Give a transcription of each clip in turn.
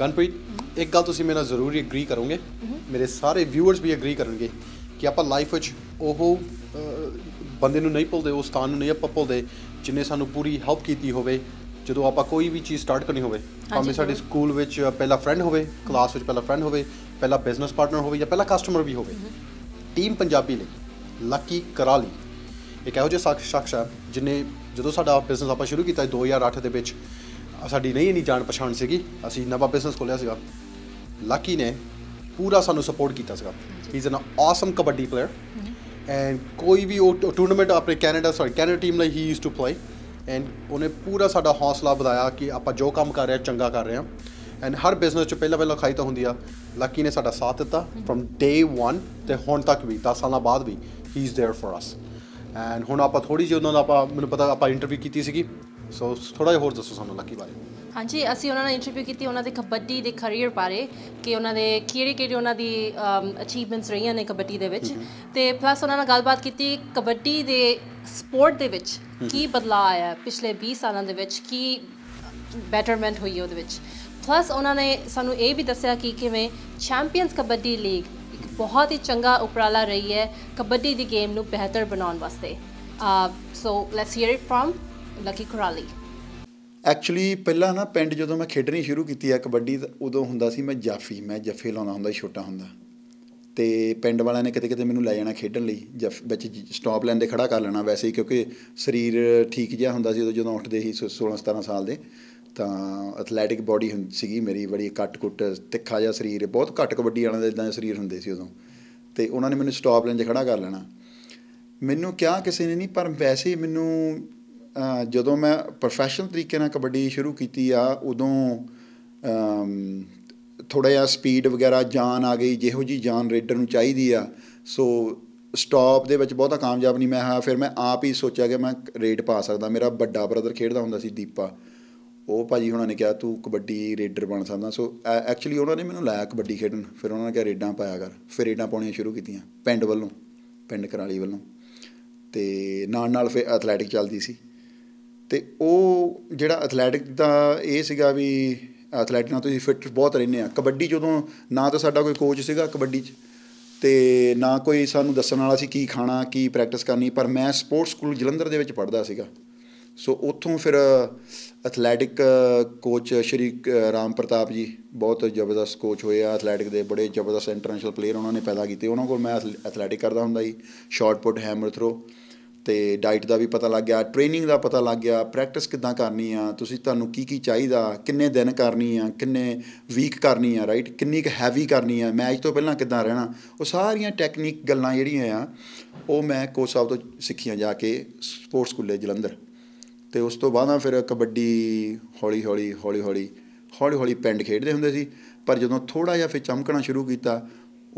ਗਨਪ੍ਰੀਤ ਇੱਕ ਗੱਲ ਤੁਸੀਂ ਮੇਰੇ ਨਾਲ ਜ਼ਰੂਰੀ ਐਗਰੀ ਕਰੋਗੇ ਮੇਰੇ ਸਾਰੇ ਵਿਊਅਰਸ ਵੀ ਐਗਰੀ ਕਰਨਗੇ ਕਿ ਆਪਾਂ ਲਾਈਫ ਵਿੱਚ ਉਹ ਬੰਦੇ ਨੂੰ ਨਹੀਂ ਭੁੱਲਦੇ ਉਹ ਸਥਾਨ ਨੂੰ ਨਹੀਂ ਆਪਾਂ ਭੁੱਲਦੇ ਜਿਨੇ ਸਾਨੂੰ ਪੂਰੀ ਹੈਲਪ ਕੀਤੀ ਹੋਵੇ ਜਦੋਂ ਆਪਾਂ ਕੋਈ ਵੀ ਚੀਜ਼ ਸਟਾਰਟ ਕਰਨੀ ਹੋਵੇ ਭਾਵੇਂ ਸਾਡੇ ਸਕੂਲ ਵਿੱਚ ਪਹਿਲਾ ਫਰੈਂਡ ਹੋਵੇ ਕਲਾਸ ਵਿੱਚ ਪਹਿਲਾ ਫਰੈਂਡ ਹੋਵੇ ਪਹਿਲਾ ਬਿਜ਼ਨਸ ਪਾਰਟਨਰ ਹੋਵੇ ਜਾਂ ਪਹਿਲਾ ਕਸਟਮਰ ਵੀ ਹੋਵੇ ਟੀਮ ਪੰਜਾਬੀ ਲਈ ਲੱਕੀ ਕਰਾਲੀ ਇੱਕ ਇਹੋ ਜਿਹਾ ਸ਼ਖਸ ਹੈ ਜਿਨੇ ਜਦੋਂ ਸਾਡਾ ਬਿਜ਼ਨਸ ਆਪਾਂ ਸ਼ੁਰੂ ਕੀਤਾ 2008 ਦੇ ਵਿੱਚ ਸਾਡੀ ਨਹੀਂ ਇਨੀ ਜਾਣ ਪਛਾਣ ਸੀਗੀ ਅਸੀਂ ਨਵਾਂ ਬਿਜ਼ਨਸ ਖੋਲਿਆ ਸੀਗਾ ਲੱਕੀ ਨੇ ਪੂਰਾ ਸਾਨੂੰ ਸਪੋਰਟ ਕੀਤਾ ਸੀਗਾ he is an awesome kabaddi player and ਕੋਈ ਵੀ ਉਹ ਟੂਰਨਾਮੈਂਟ ਆਪਣੇ ਕੈਨੇਡਾ ਸੌਰੀ ਕੈਨੇਡਾ ਟੀਮ ਲਈ he used to play and ਉਹਨੇ ਪੂਰਾ ਸਾਡਾ ਹੌਸਲਾ ਵਧਾਇਆ ਕਿ ਆਪਾਂ ਜੋ ਕੰਮ ਕਰ ਰਹੇ ਆ ਚੰਗਾ ਕਰ ਰਹੇ ਆ ਐਂਡ ਹਰ ਬਿਜ਼ਨਸ 'ਚ ਪਹਿਲਾ ਪਹਿਲਾ ਖਾਈ ਤਾਂ ਹੁੰਦੀ ਆ ਲੱਕੀ ਨੇ ਸਾਡਾ ਸਾਥ ਦਿੱਤਾ ਫਰਮ ਡੇ 1 ਤੇ ਹੁਣ ਤੱਕ ਵੀ 10 ਸਾਲਾਂ ਬਾਅਦ ਵੀ he is there for us and ਹੁਣ ਆਪਾਂ ਥੋੜੀ ਜਿਹੀ ਉਹਨਾਂ ਦਾ ਆਪਾਂ ਮੈਨੂੰ ਪਤਾ ਆਪਾਂ ਇੰਟਰਵਿਊ ਕੀਤੀ ਸੀਗੀ ਸੋ ਥੋੜਾ ਜਿਹਾ ਹੋਰ ਦੱਸੋ ਸਾਨੂੰ ਲੱਕੀ ਬਾਰੇ ਹਾਂਜੀ ਅਸੀਂ ਉਹਨਾਂ ਨਾਲ ਇੰਟਰਵਿਊ ਕੀਤੀ ਉਹਨਾਂ ਦੇ ਕਬੱਡੀ ਦੇ ਕੈਰੀਅਰ ਬਾਰੇ ਕਿ ਉਹਨਾਂ ਦੇ ਕਿਹੜੇ ਕਿਹੜੇ ਉਹਨਾਂ ਦੀ ਅਚੀਵਮੈਂਟਸ ਰਹੀਆਂ ਨੇ ਕਬੱਡੀ ਦੇ ਵਿੱਚ ਤੇ ਪਲੱਸ ਉਹਨਾਂ ਨਾਲ ਗੱਲਬਾਤ ਕੀਤੀ ਕਬੱਡੀ ਦੇ ਸਪੋਰਟ ਦੇ ਵਿੱਚ ਕੀ ਬਦਲਾਅ ਆਇਆ ਪਿਛਲੇ 20 ਸਾਲਾਂ ਦੇ ਵਿੱਚ ਕੀ ਬੈਟਰਮੈਂਟ ਹੋਈ ਉਹਦੇ ਵਿੱਚ ਪਲੱਸ ਉਹਨਾਂ ਨੇ ਸਾਨੂੰ ਇਹ ਵੀ ਦੱਸਿਆ ਕਿ ਕਿਵੇਂ ਚੈਂਪੀਅਨਸ ਕਬੱਡੀ ਲੀਗ ਇੱਕ ਬਹੁਤ ਹੀ ਚੰਗਾ ਉਪਰਾਲਾ ਰਹੀ ਹੈ ਕਬੱਡੀ ਦੀ ਗੇਮ ਨੂੰ ਬਿਹਤਰ ਬਣਾਉਣ ਵਾਸਤੇ so let's hear it from Lucky Kurali actually ਪਹਿਲਾਂ ਨਾ ਪਿੰਡ ਜਦੋਂ ਮੈਂ ਖੇਡਣੀ ਸ਼ੁਰੂ ਕੀਤੀ ਆ ਕਬੱਡੀ ਉਦੋਂ ਹੁੰਦਾ ਸੀ ਮੈਂ ਜਾਫੀ ਮੈਂ ਜਫੇ ਲਾਉਣਾ ਹੁੰਦਾ ਛੋਟਾ ਹੁੰਦਾ ਤੇ ਪਿੰਡ ਵਾਲਿਆਂ ਨੇ ਕਿਤੇ ਕਿਤੇ ਮੈਨੂੰ ਲੈ ਜਾਣਾ ਖੇਡਣ ਲਈ ਵਿੱਚ ਸਟਾਪ ਲੈਂਦੇ ਖੜਾ ਕਰ ਲੈਣਾ ਵੈਸੇ ਹੀ ਕਿਉਂਕਿ ਸਰੀਰ ਠੀਕ ਜਿਹਾ ਹੁੰਦਾ ਸੀ ਉਦੋਂ ਜਦੋਂ ਉੱਠਦੇ ਸੀ 16 17 ਸਾਲ ਦੇ ਤਾਂ ਐਥਲੈਟਿਕ ਬਾਡੀ ਸੀਗੀ ਮੇਰੀ ਬੜੀ ਕੱਟ-ਕੁੱਟ ਤਿੱਖਾ ਜਿਹਾ ਸਰੀਰ ਬਹੁਤ ਘੱਟ ਕਬੱਡੀ ਵਾਲਿਆਂ ਦਾ ਇਦਾਂ ਦਾ ਸਰੀਰ ਹੁੰਦੇ ਸੀ ਉਦੋਂ ਤੇ ਉਹਨਾਂ ਨੇ ਮੈਨੂੰ ਸਟਾਪ ਲੈਣ 'ਚ ਖੜਾ ਕਰ ਲੈਣਾ ਮੈਨੂੰ ਕਿਹਾ ਕਿਸੇ ਨੇ ਨਹੀਂ ਪਰ ਵੈਸੇ ਮੈਨੂੰ ਜਦੋਂ ਮੈਂ ਪ੍ਰੋਫੈਸ਼ਨਲ ਤਰੀਕੇ ਨਾਲ ਕਬੱਡੀ ਸ਼ੁਰੂ ਕੀਤੀ ਆ ਉਦੋਂ ਥੋੜਾ ਜਿਹਾ ਸਪੀਡ ਵਗੈਰਾ ਜਾਨ ਆ ਗਈ ਜਿਹੋ ਜੀ ਜਾਨ ਰੇਡਰ ਨੂੰ ਚਾਹੀਦੀ ਆ ਸੋ ਸਟਾਪ ਦੇ ਵਿੱਚ ਬਹੁਤਾ ਕਾਮਯਾਬ ਨਹੀਂ ਮੈਂ ਹਾਂ ਫਿਰ ਮੈਂ ਆਪ ਹੀ ਸੋਚਿਆ ਕਿ ਮੈਂ ਰੇਡ ਪਾ ਸਕਦਾ ਮੇਰਾ ਵੱਡਾ ਬ੍ਰਦਰ ਖੇਡਦਾ ਹੁੰਦਾ ਸੀ ਦੀਪਾ ਉਹ ਭਾਜੀ ਹੁਣਾਂ ਨੇ ਕਿਹਾ ਤੂੰ ਕਬੱਡੀ ਰੇਡਰ ਬਣ ਸਕਦਾ ਸੋ ਐਕਚੁਅਲੀ ਉਹਨਾਂ ਨੇ ਮੈਨੂੰ ਲਾਇਆ ਕਬੱਡੀ ਖੇਡਣ ਫਿਰ ਉਹਨਾਂ ਨੇ ਕਿਹਾ ਰੇਡਾਂ ਪਾਇਆ ਕਰ ਫਿਰ ਰੇਡਾਂ ਪਾਉਣੀਆਂ ਸ਼ੁਰੂ ਕੀਤੀਆਂ ਪਿੰਡ ਵੱਲੋਂ ਪਿੰਡ ਕਰਾਲੀ ਵੱਲੋਂ ਤੇ ਨਾਲ ਨਾਲ ਫਿਰ ਐਥਲੈਟਿਕ ਚੱਲਦੀ ਸੀ ਤੇ ਉਹ ਜਿਹੜਾ ਐਥਲੈਟਿਕ ਦਾ ਇਹ ਸੀਗਾ ਵੀ ਐਥਲੈਟਿਕ ਨਾਲ ਤੁਸੀਂ ਫਿੱਟ ਬਹੁਤ ਰਹਿੰਦੇ ਆ ਕਬੱਡੀ ਜਦੋਂ ਨਾ ਤਾਂ ਸਾਡਾ ਕੋਈ ਕੋਚ ਸੀਗਾ ਕਬੱਡੀ 'ਚ ਤੇ ਨਾ ਕੋਈ ਸਾਨੂੰ ਦੱਸਣ ਵਾਲਾ ਸੀ ਕੀ ਖਾਣਾ ਕੀ ਪ੍ਰੈਕਟਿਸ ਕਰਨੀ ਪਰ ਮੈਂ ਸਪੋਰਟਸ ਸਕੂਲ ਜਲੰਧਰ ਦੇ ਵਿੱਚ ਪੜਦਾ ਸੀਗਾ ਸੋ ਉੱਥੋਂ ਫਿਰ ਐਥਲੈਟਿਕ ਕੋਚ ਸ਼੍ਰੀ ਰਾਮ ਪ੍ਰਤਾਪ ਜੀ ਬਹੁਤ ਜ਼ਬਰਦਸਤ ਕੋਚ ਹੋਏ ਆ ਐਥਲੈਟਿਕ ਦੇ ਬੜੇ ਜ਼ਬਰਦਸਤ ਇੰਟਰਨੈਸ਼ਨਲ ਪਲੇਅਰ ਉਹਨਾਂ ਨੇ ਪੈਦਾ ਕੀਤੇ ਉਹਨਾਂ ਕੋਲ ਮੈਂ ਐਥਲੈਟਿਕ ਕਰਦਾ ਹੁੰਦਾ ਜੀ ਸ਼ਾਰਟ ਪੁੱਟ ਹੈਮਰ ਥਰੋ ਤੇ ਡਾਈਟ ਦਾ ਵੀ ਪਤਾ ਲੱਗ ਗਿਆ ਟ੍ਰੇਨਿੰਗ ਦਾ ਪਤਾ ਲੱਗ ਗਿਆ ਪ੍ਰੈਕਟਿਸ ਕਿੱਦਾਂ ਕਰਨੀ ਆ ਤੁਸੀਂ ਤੁਹਾਨੂੰ ਕੀ ਕੀ ਚਾਹੀਦਾ ਕਿੰਨੇ ਦਿਨ ਕਰਨੀ ਆ ਕਿੰਨੇ ਵੀਕ ਕਰਨੀ ਆ ਰਾਈਟ ਕਿੰਨੀ ਕੁ ਹੈਵੀ ਕਰਨੀ ਆ ਮੈਚ ਤੋਂ ਪਹਿਲਾਂ ਕਿੱਦਾਂ ਰਹਿਣਾ ਉਹ ਸਾਰੀਆਂ ਟੈਕਨੀਕ ਗੱਲਾਂ ਜਿਹੜੀਆਂ ਆ ਉਹ ਮੈਂ ਕੋਚ ਸਾਹਿਬ ਤੋਂ ਸਿੱਖੀਆਂ ਜਾ ਕੇ ਸਪੋਰਟਸ ਸਕੂਲੇ ਜਲੰਧਰ ਤੇ ਉਸ ਤੋਂ ਬਾਅਦਾਂ ਫਿਰ ਕਬੱਡੀ ਹੌਲੀ ਹੌਲੀ ਹੌਲੀ ਹੌਲੀ ਹੌਲੀ ਹੌਲੀ ਪਿੰਡ ਖੇਡਦੇ ਹੁੰਦੇ ਸੀ ਪਰ ਜਦੋਂ ਥੋੜਾ ਜਿਹਾ ਫਿਰ ਚਮਕਣਾ ਸ਼ੁਰੂ ਕੀਤਾ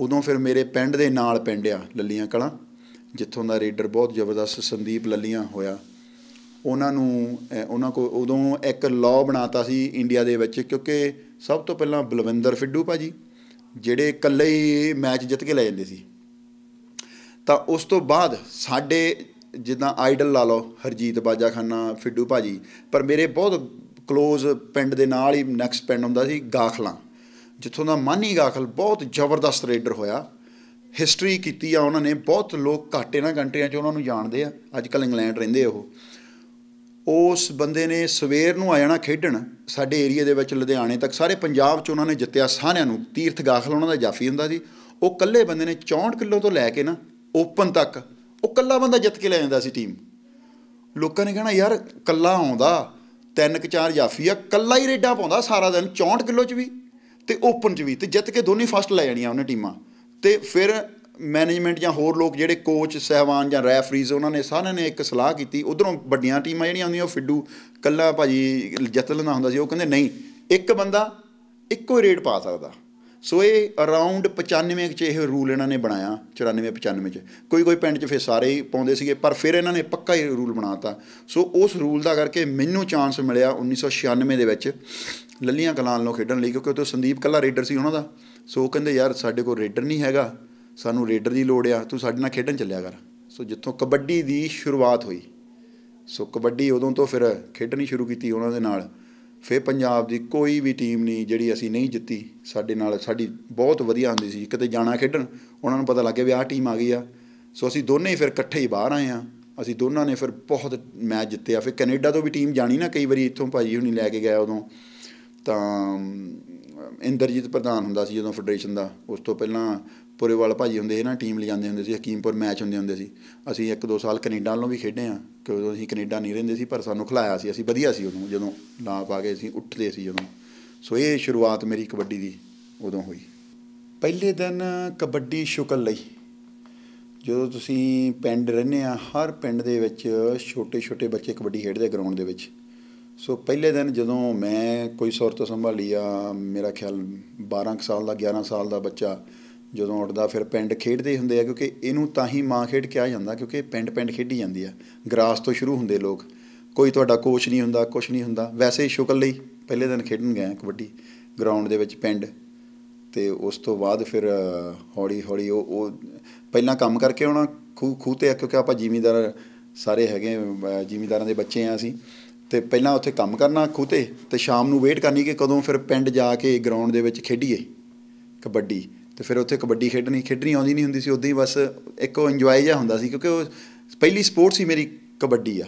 ਉਦੋਂ ਫਿਰ ਮੇਰੇ ਪਿੰਡ ਦੇ ਨਾਲ ਪਿੰਡਿਆ ਆ ਲੱਲੀਆਂ ਕਲਾਂ ਜਿੱਥੋਂ ਦਾ ਰੇਡਰ ਬਹੁਤ ਜ਼ਬਰਦਸਤ ਸੰਦੀਪ ਲੱਲੀਆਂ ਹੋਇਆ ਉਹਨਾਂ ਨੂੰ ਉਹਨਾਂ ਕੋ ਉਦੋਂ ਇੱਕ ਲਾਅ ਬਣਾਤਾ ਸੀ ਇੰਡੀਆ ਦੇ ਵਿੱਚ ਕਿਉਂਕਿ ਸਭ ਤੋਂ ਪਹਿਲਾਂ ਬਲਵਿੰਦਰ ਫਿੱਡੂ ਭਾਜੀ ਜਿਹੜੇ ਇਕੱਲੇ ਹੀ ਮੈਚ ਜਿੱਤ ਕੇ ਲੈ ਜਾਂਦੇ ਸੀ ਤਾਂ ਉਸ ਤੋਂ ਬਾਅਦ ਸਾਡੇ ਜਿੱਦਾਂ ਆਈਡਲ ਲਾ ਲਓ ਹਰਜੀਤ ਬਾਜਾ ਖਾਨਾ ਫਿੱਡੂ ਭਾਜੀ ਪਰ ਮੇਰੇ ਬਹੁਤ ਕਲੋਜ਼ ਪਿੰਡ ਦੇ ਨਾਲ ਹੀ ਨੈਕਸਟ ਪਿੰਡ ਹੁੰਦਾ ਸੀ ਗਾਖਲਾ ਜਿੱਥੋਂ ਦਾ ਮਾਨੀ ਗਾਖਲ ਬਹੁਤ ਜ਼ਬਰਦਸਤ ਰੇਡਰ ਹੋਇਆ ਹਿਸਟਰੀ ਕੀਤੀ ਆ ਉਹਨਾਂ ਨੇ ਬਹੁਤ ਲੋਕ ਘੱਟ ਇਹਨਾਂ ਕੰਟਰੀਆਂ 'ਚ ਉਹਨਾਂ ਨੂੰ ਜਾਣਦੇ ਆ ਅੱਜ ਕੱਲ ਇੰਗਲੈਂਡ ਰਹਿੰਦੇ ਉਹ ਉਸ ਬੰਦੇ ਨੇ ਸਵੇਰ ਨੂੰ ਆ ਜਾਣਾ ਖੇਡਣ ਸਾਡੇ ਏਰੀਆ ਦੇ ਵਿੱਚ ਲੁਧਿਆਣੇ ਤੱਕ ਸਾਰੇ ਪੰਜਾਬ 'ਚ ਉਹਨਾਂ ਨੇ ਜਿੱਤਿਆ ਸਾਰਿਆਂ ਨੂੰ ਤੀਰਥ ਗਾਖਲ ਉਹਨਾਂ ਦਾ ਜਾਫੀ ਹੁੰਦਾ ਸੀ ਉਹ ਕੱਲੇ ਬੰਦੇ ਨੇ 64 ਕਿਲੋ ਤੋਂ ਲੈ ਕੇ ਨਾ ਓਪਨ ਤੱਕ ਉਹ ਕੱਲਾ ਬੰਦਾ ਜਿੱਤ ਕੇ ਲੈ ਜਾਂਦਾ ਸੀ ਟੀਮ ਲੋਕਾਂ ਨੇ ਕਹਿਣਾ ਯਾਰ ਕੱਲਾ ਆਉਂਦਾ ਤਿੰਨ ਕ ਚਾਰ ਜਾਫੀ ਆ ਕੱਲਾ ਹੀ ਰੇਡਾ ਪਾਉਂਦਾ ਸਾਰਾ ਦਿਨ 64 ਕਿਲੋ 'ਚ ਵੀ ਤੇ ਓਪਨ 'ਚ ਵੀ ਤੇ ਜਿੱਤ ਕੇ ਦੋਨੇ ਫਸਟ ਲੈ ਜਾਣੀਆਂ ਉਹਨੇ ਟੀਮਾਂ ਤੇ ਫਿਰ ਮੈਨੇਜਮੈਂਟ ਜਾਂ ਹੋਰ ਲੋਕ ਜਿਹੜੇ ਕੋਚ ਸਹਿਵਾਨ ਜਾਂ ਰੈਫਰੀਜ਼ ਉਹਨਾਂ ਨੇ ਸਾਰਿਆਂ ਨੇ ਇੱਕ ਸਲਾਹ ਕੀਤੀ ਉਧਰੋਂ ਵੱਡੀਆਂ ਟੀਮਾਂ ਜਿਹੜੀਆਂ ਆਉਂਦੀਆਂ ਉਹ ਫਿੱਡੂ ਕੱਲਾ ਭਾਜੀ ਜਤਲਣਾ ਹੁੰਦਾ ਸੀ ਉਹ ਕਹਿੰਦੇ ਨਹੀਂ ਇੱਕ ਬੰਦਾ ਇੱਕੋ ਰੇਟ ਪਾ ਸਕਦਾ ਸੋ ਇਹ ਅਰਾਊਂਡ 95 ਚ ਇਹ ਰੂਲ ਇਹਨਾਂ ਨੇ ਬਣਾਇਆ 94 95 ਚ ਕੋਈ ਕੋਈ ਪਿੰਡ ਚ ਫਿਰ ਸਾਰੇ ਹੀ ਪਾਉਂਦੇ ਸੀਗੇ ਪਰ ਫਿਰ ਇਹਨਾਂ ਨੇ ਪੱਕਾ ਹੀ ਰੂਲ ਬਣਾਤਾ ਸੋ ਉਸ ਰੂਲ ਦਾ ਕਰਕੇ ਮੈਨੂੰ ਚਾਂਸ ਮਿਲਿਆ 1996 ਦੇ ਵਿੱਚ ਲੱਲੀਆਂ ਕਲਾਂ ਨੂੰ ਖੇਡਣ ਲਈ ਕਿਉਂਕਿ ਤੋਂ ਸੰਦੀਪ ਕੱਲਾ ਰੇਡਰ ਸੀ ਉਹਨਾਂ ਦਾ ਸੋ ਉਹ ਕਹਿੰਦੇ ਯਾਰ ਸਾਡੇ ਕੋਲ ਰੇਡਰ ਨਹੀਂ ਹੈਗਾ ਸਾਨੂੰ ਰੇਡਰ ਦੀ ਲੋੜ ਆ ਤੂੰ ਸਾਡੇ ਨਾਲ ਖੇਡਣ ਚੱਲਿਆ ਕਰ ਸੋ ਜਿੱਥੋਂ ਕਬੱਡੀ ਦੀ ਸ਼ੁਰੂਆਤ ਹੋਈ ਸੋ ਕਬੱਡੀ ਉਦੋਂ ਤੋਂ ਫਿਰ ਖੇਡਣੀ ਸ਼ੁਰੂ ਕੀਤੀ ਉਹਨਾਂ ਦੇ ਨਾਲ ਫੇ ਪੰਜਾਬ ਦੀ ਕੋਈ ਵੀ ਟੀਮ ਨਹੀਂ ਜਿਹੜੀ ਅਸੀਂ ਨਹੀਂ ਜਿੱਤੀ ਸਾਡੇ ਨਾਲ ਸਾਡੀ ਬਹੁਤ ਵਧੀਆ ਹੁੰਦੀ ਸੀ ਕਿਤੇ ਜਾਣਾ ਖੇਡਣ ਉਹਨਾਂ ਨੂੰ ਪਤਾ ਲੱਗ ਗਿਆ ਵੀ ਆਹ ਟੀਮ ਆ ਗਈ ਆ ਸੋ ਅਸੀਂ ਦੋਨੇ ਹੀ ਫਿਰ ਇਕੱਠੇ ਹੀ ਬਾਹਰ ਆਏ ਆ ਅਸੀਂ ਦੋਨਾਂ ਨੇ ਫਿਰ ਬਹੁਤ ਮੈਚ ਜਿੱਤੇ ਆ ਫਿਰ ਕੈਨੇਡਾ ਤੋਂ ਵੀ ਟੀਮ ਜਾਣੀ ਨਾ ਕਈ ਵਾਰੀ ਇੱਥੋਂ ਭਾਜੀ ਹੁਣੀ ਲੈ ਕੇ ਗਿਆ ਉਦੋਂ ਤਾਂ ਇੰਦਰਜੀਤ ਪ੍ਰਧਾਨ ਹੁੰਦਾ ਸੀ ਜਦੋਂ ਫੈਡਰੇਸ਼ਨ ਦਾ ਉਸ ਤੋਂ ਪਹਿਲਾਂ ਪੁਰੇਵਾਲ ਭਾਜੀ ਹੁੰਦੇ ਸੀ ਨਾ ਟੀਮ ਲਿਜਾਂਦੇ ਹੁੰਦੇ ਸੀ ਹਕੀਮਪੁਰ ਮੈਚ ਹੁੰਦੇ ਹੁੰਦੇ ਸੀ ਅਸੀਂ ਇੱਕ ਦੋ ਸਾਲ ਕੈਨੇਡਾ ਵੱਲੋਂ ਵੀ ਖੇਡੇ ਆ ਕਿ ਉਦੋਂ ਅਸੀਂ ਕੈਨੇਡਾ ਨਹੀਂ ਰਹਿੰਦੇ ਸੀ ਪਰ ਸਾਨੂੰ ਖਿਲਾਇਆ ਸੀ ਅਸੀਂ ਵਧੀਆ ਸੀ ਉਦੋਂ ਜਦੋਂ ਨਾ ਪਾ ਕੇ ਅਸੀਂ ਉੱਠਦੇ ਸੀ ਜਦੋਂ ਸੋ ਇਹ ਸ਼ੁਰੂਆਤ ਮੇਰੀ ਕਬੱਡੀ ਦੀ ਉਦੋਂ ਹੋਈ ਪਹਿਲੇ ਦਿਨ ਕਬੱਡੀ ਸ਼ੁਕਲ ਲਈ ਜਦੋਂ ਤੁਸੀਂ ਪਿੰਡ ਰਹਿੰਦੇ ਆ ਹਰ ਪਿੰਡ ਦੇ ਵਿੱਚ ਛੋਟੇ-ਛੋਟੇ ਬੱਚੇ ਕਬੱਡੀ ਖੇਡਦੇ ਗਰਾਊਂਡ ਦੇ ਵਿੱਚ ਸੋ ਪਹਿਲੇ ਦਿਨ ਜਦੋਂ ਮੈਂ ਕੋਈ ਸੁਰਤ ਸੰਭਾਲੀ ਆ ਮੇਰਾ ਖਿਆਲ 12 ਸਾਲ ਦਾ 11 ਸਾਲ ਦਾ ਬੱਚਾ ਜਦੋਂ ਉੱਠਦਾ ਫਿਰ ਪਿੰਡ ਖੇਡਦੇ ਹੁੰਦੇ ਆ ਕਿਉਂਕਿ ਇਹਨੂੰ ਤਾਂ ਹੀ ਮਾਂ ਖੇਡ ਕਿਹਾ ਜਾਂਦਾ ਕਿਉਂਕਿ ਪਿੰਡ ਪਿੰਡ ਖੇਡੀ ਜਾਂਦੀ ਆ ਗਰਾਸ ਤੋਂ ਸ਼ੁਰੂ ਹੁੰਦੇ ਲੋਕ ਕੋਈ ਤੁਹਾਡਾ ਕੋਚ ਨਹੀਂ ਹੁੰਦਾ ਕੁਝ ਨਹੀਂ ਹੁੰਦਾ ਵੈਸੇ ਹੀ ਸ਼ੁਕਰ ਲਈ ਪਹਿਲੇ ਦਿਨ ਖੇਡਣ ਗਏ ਕਬੱਡੀ ਗਰਾਊਂਡ ਦੇ ਵਿੱਚ ਪਿੰਡ ਤੇ ਉਸ ਤੋਂ ਬਾਅਦ ਫਿਰ ਹੌਲੀ ਹੌਲੀ ਉਹ ਉਹ ਪਹਿਲਾਂ ਕੰਮ ਕਰਕੇ ਆਉਣਾ ਖੂ ਖੂ ਤੇ ਕਿਉਂਕਿ ਆਪਾਂ ਜ਼ਿਮੀਦਾਰ ਸਾਰੇ ਹੈਗੇ ਜ਼ਿਮੀਦਾਰਾਂ ਦੇ ਬੱਚੇ ਆ ਅਸੀਂ ਤੇ ਪਹਿਲਾਂ ਉੱਥੇ ਕੰਮ ਕਰਨਾ ਖੂਤੇ ਤੇ ਸ਼ਾਮ ਨੂੰ ਵੇਟ ਕਰਨੀ ਕਿ ਕਦੋਂ ਫਿਰ ਪਿੰਡ ਜਾ ਕੇ ਗਰਾਊਂਡ ਦੇ ਵਿੱਚ ਖੇਡੀਏ ਕਬੱਡੀ ਤੇ ਫਿਰ ਉੱਥੇ ਕਬੱਡੀ ਖੇਡਣੀ ਖੇਡਣੀ ਆਉਂਦੀ ਨਹੀਂ ਹੁੰਦੀ ਸੀ ਉਦੋਂ ਹੀ ਬਸ ਉਹ ਇੰਜੋਏ ਜਿਹਾ ਹੁੰਦਾ ਸੀ ਕਿਉਂਕਿ ਉਹ ਪਹਿਲੀ ਸਪੋਰਟ ਸੀ ਮੇਰੀ ਕਬੱਡੀ ਆ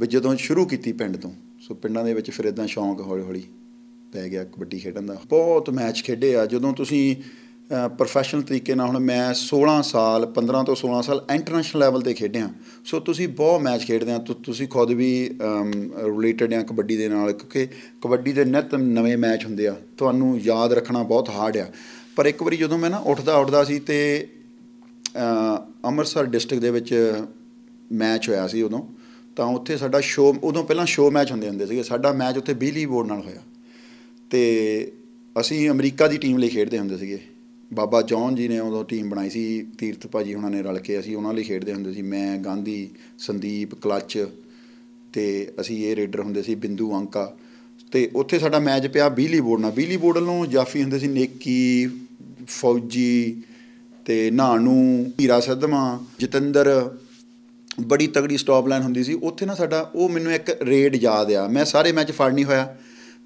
ਵੀ ਜਦੋਂ ਸ਼ੁਰੂ ਕੀਤੀ ਪਿੰਡ ਤੋਂ ਸੋ ਪਿੰਡਾਂ ਦੇ ਵਿੱਚ ਫਿਰ ਇਦਾਂ ਸ਼ੌਂਕ ਹੌਲੀ ਹੌਲੀ ਪੈ ਗਿਆ ਕਬੱਡੀ ਖੇਡਣ ਦਾ ਬਹੁਤ ਮੈਚ ਖੇਡੇ ਆ ਜਦੋਂ ਤੁਸੀਂ ਪ੍ਰੋਫੈਸ਼ਨਲ ਤਰੀਕੇ ਨਾਲ ਹੁਣ ਮੈਂ 16 ਸਾਲ 15 ਤੋਂ 16 ਸਾਲ ਇੰਟਰਨੈਸ਼ਨਲ ਲੈਵਲ ਤੇ ਖੇਡਿਆ ਸੋ ਤੁਸੀਂ ਬਹੁਤ ਮੈਚ ਖੇਡਦੇ ਆ ਤੁਸੀਂ ਖੁਦ ਵੀ ਰਿਲੇਟਡ ਆ ਕਬੱਡੀ ਦੇ ਨਾਲ ਕਿਉਂਕਿ ਕਬੱਡੀ ਦੇ ਨਿਤ ਨਵੇਂ ਮੈਚ ਹੁੰਦੇ ਆ ਤੁਹਾਨੂੰ ਯਾਦ ਰੱਖਣਾ ਬਹੁਤ ਹਾਰਡ ਆ ਪਰ ਇੱਕ ਵਾਰੀ ਜਦੋਂ ਮੈਂ ਨਾ ਉੱਠਦਾ ਉੱਠਦਾ ਸੀ ਤੇ ਅੰਮ੍ਰਿਤਸਰ ਡਿਸਟ੍ਰਿਕਟ ਦੇ ਵਿੱਚ ਮੈਚ ਹੋਇਆ ਸੀ ਉਦੋਂ ਤਾਂ ਉੱਥੇ ਸਾਡਾ ਸ਼ੋ ਉਦੋਂ ਪਹਿਲਾਂ ਸ਼ੋ ਮੈਚ ਹੁੰਦੇ ਹੁੰਦੇ ਸੀਗੇ ਸਾਡਾ ਮੈਚ ਉੱਥੇ ਬਿਜਲੀ ਬੋਰਡ ਨਾਲ ਹੋਇਆ ਤੇ ਅਸੀਂ ਅਮਰੀਕਾ ਦੀ ਟੀਮ ਲਈ ਖੇਡਦੇ ਹੁੰਦੇ ਸੀਗੇ ਬਾਬਾ ਜੌਨ ਜੀ ਨੇ ਉਦੋਂ ਟੀਮ ਬਣਾਈ ਸੀ ਤੀਰਥ ਭਾਜੀ ਉਹਨਾਂ ਨੇ ਰਲ ਕੇ ਅਸੀਂ ਉਹਨਾਂ ਲਈ ਖੇਡਦੇ ਹੁੰਦੇ ਸੀ ਮੈਂ ਗਾਂਧੀ ਸੰਦੀਪ ਕਲੱਚ ਤੇ ਅਸੀਂ ਇਹ ਰੇਡਰ ਹੁੰਦੇ ਸੀ ਬਿੰਦੂ ਅੰਕਾ ਤੇ ਉੱਥੇ ਸਾਡਾ ਮੈਚ ਪਿਆ ਬਿਜਲੀ ਬੋਰਡ ਨਾਲ ਬਿਜਲੀ ਬੋਰਡ ਨੂੰ ਜਾਫੀ ਹੁੰਦੇ ਸੀ ਨੇਕੀ ਫੌਜੀ ਤੇ ਨਾਨੂ ਹੀਰਾ ਸਦਮਾ ਜਤਿੰਦਰ ਬੜੀ ਤਗੜੀ ਸਟਾਪ ਲਾਈਨ ਹੁੰਦੀ ਸੀ ਉੱਥੇ ਨਾ ਸਾਡਾ ਉਹ ਮੈਨੂੰ ਇੱਕ ਰੇਡ ਯਾਦ ਆ ਮੈਂ ਸਾਰੇ ਮੈਚ ਫੜ ਨਹੀਂ ਹੋਇਆ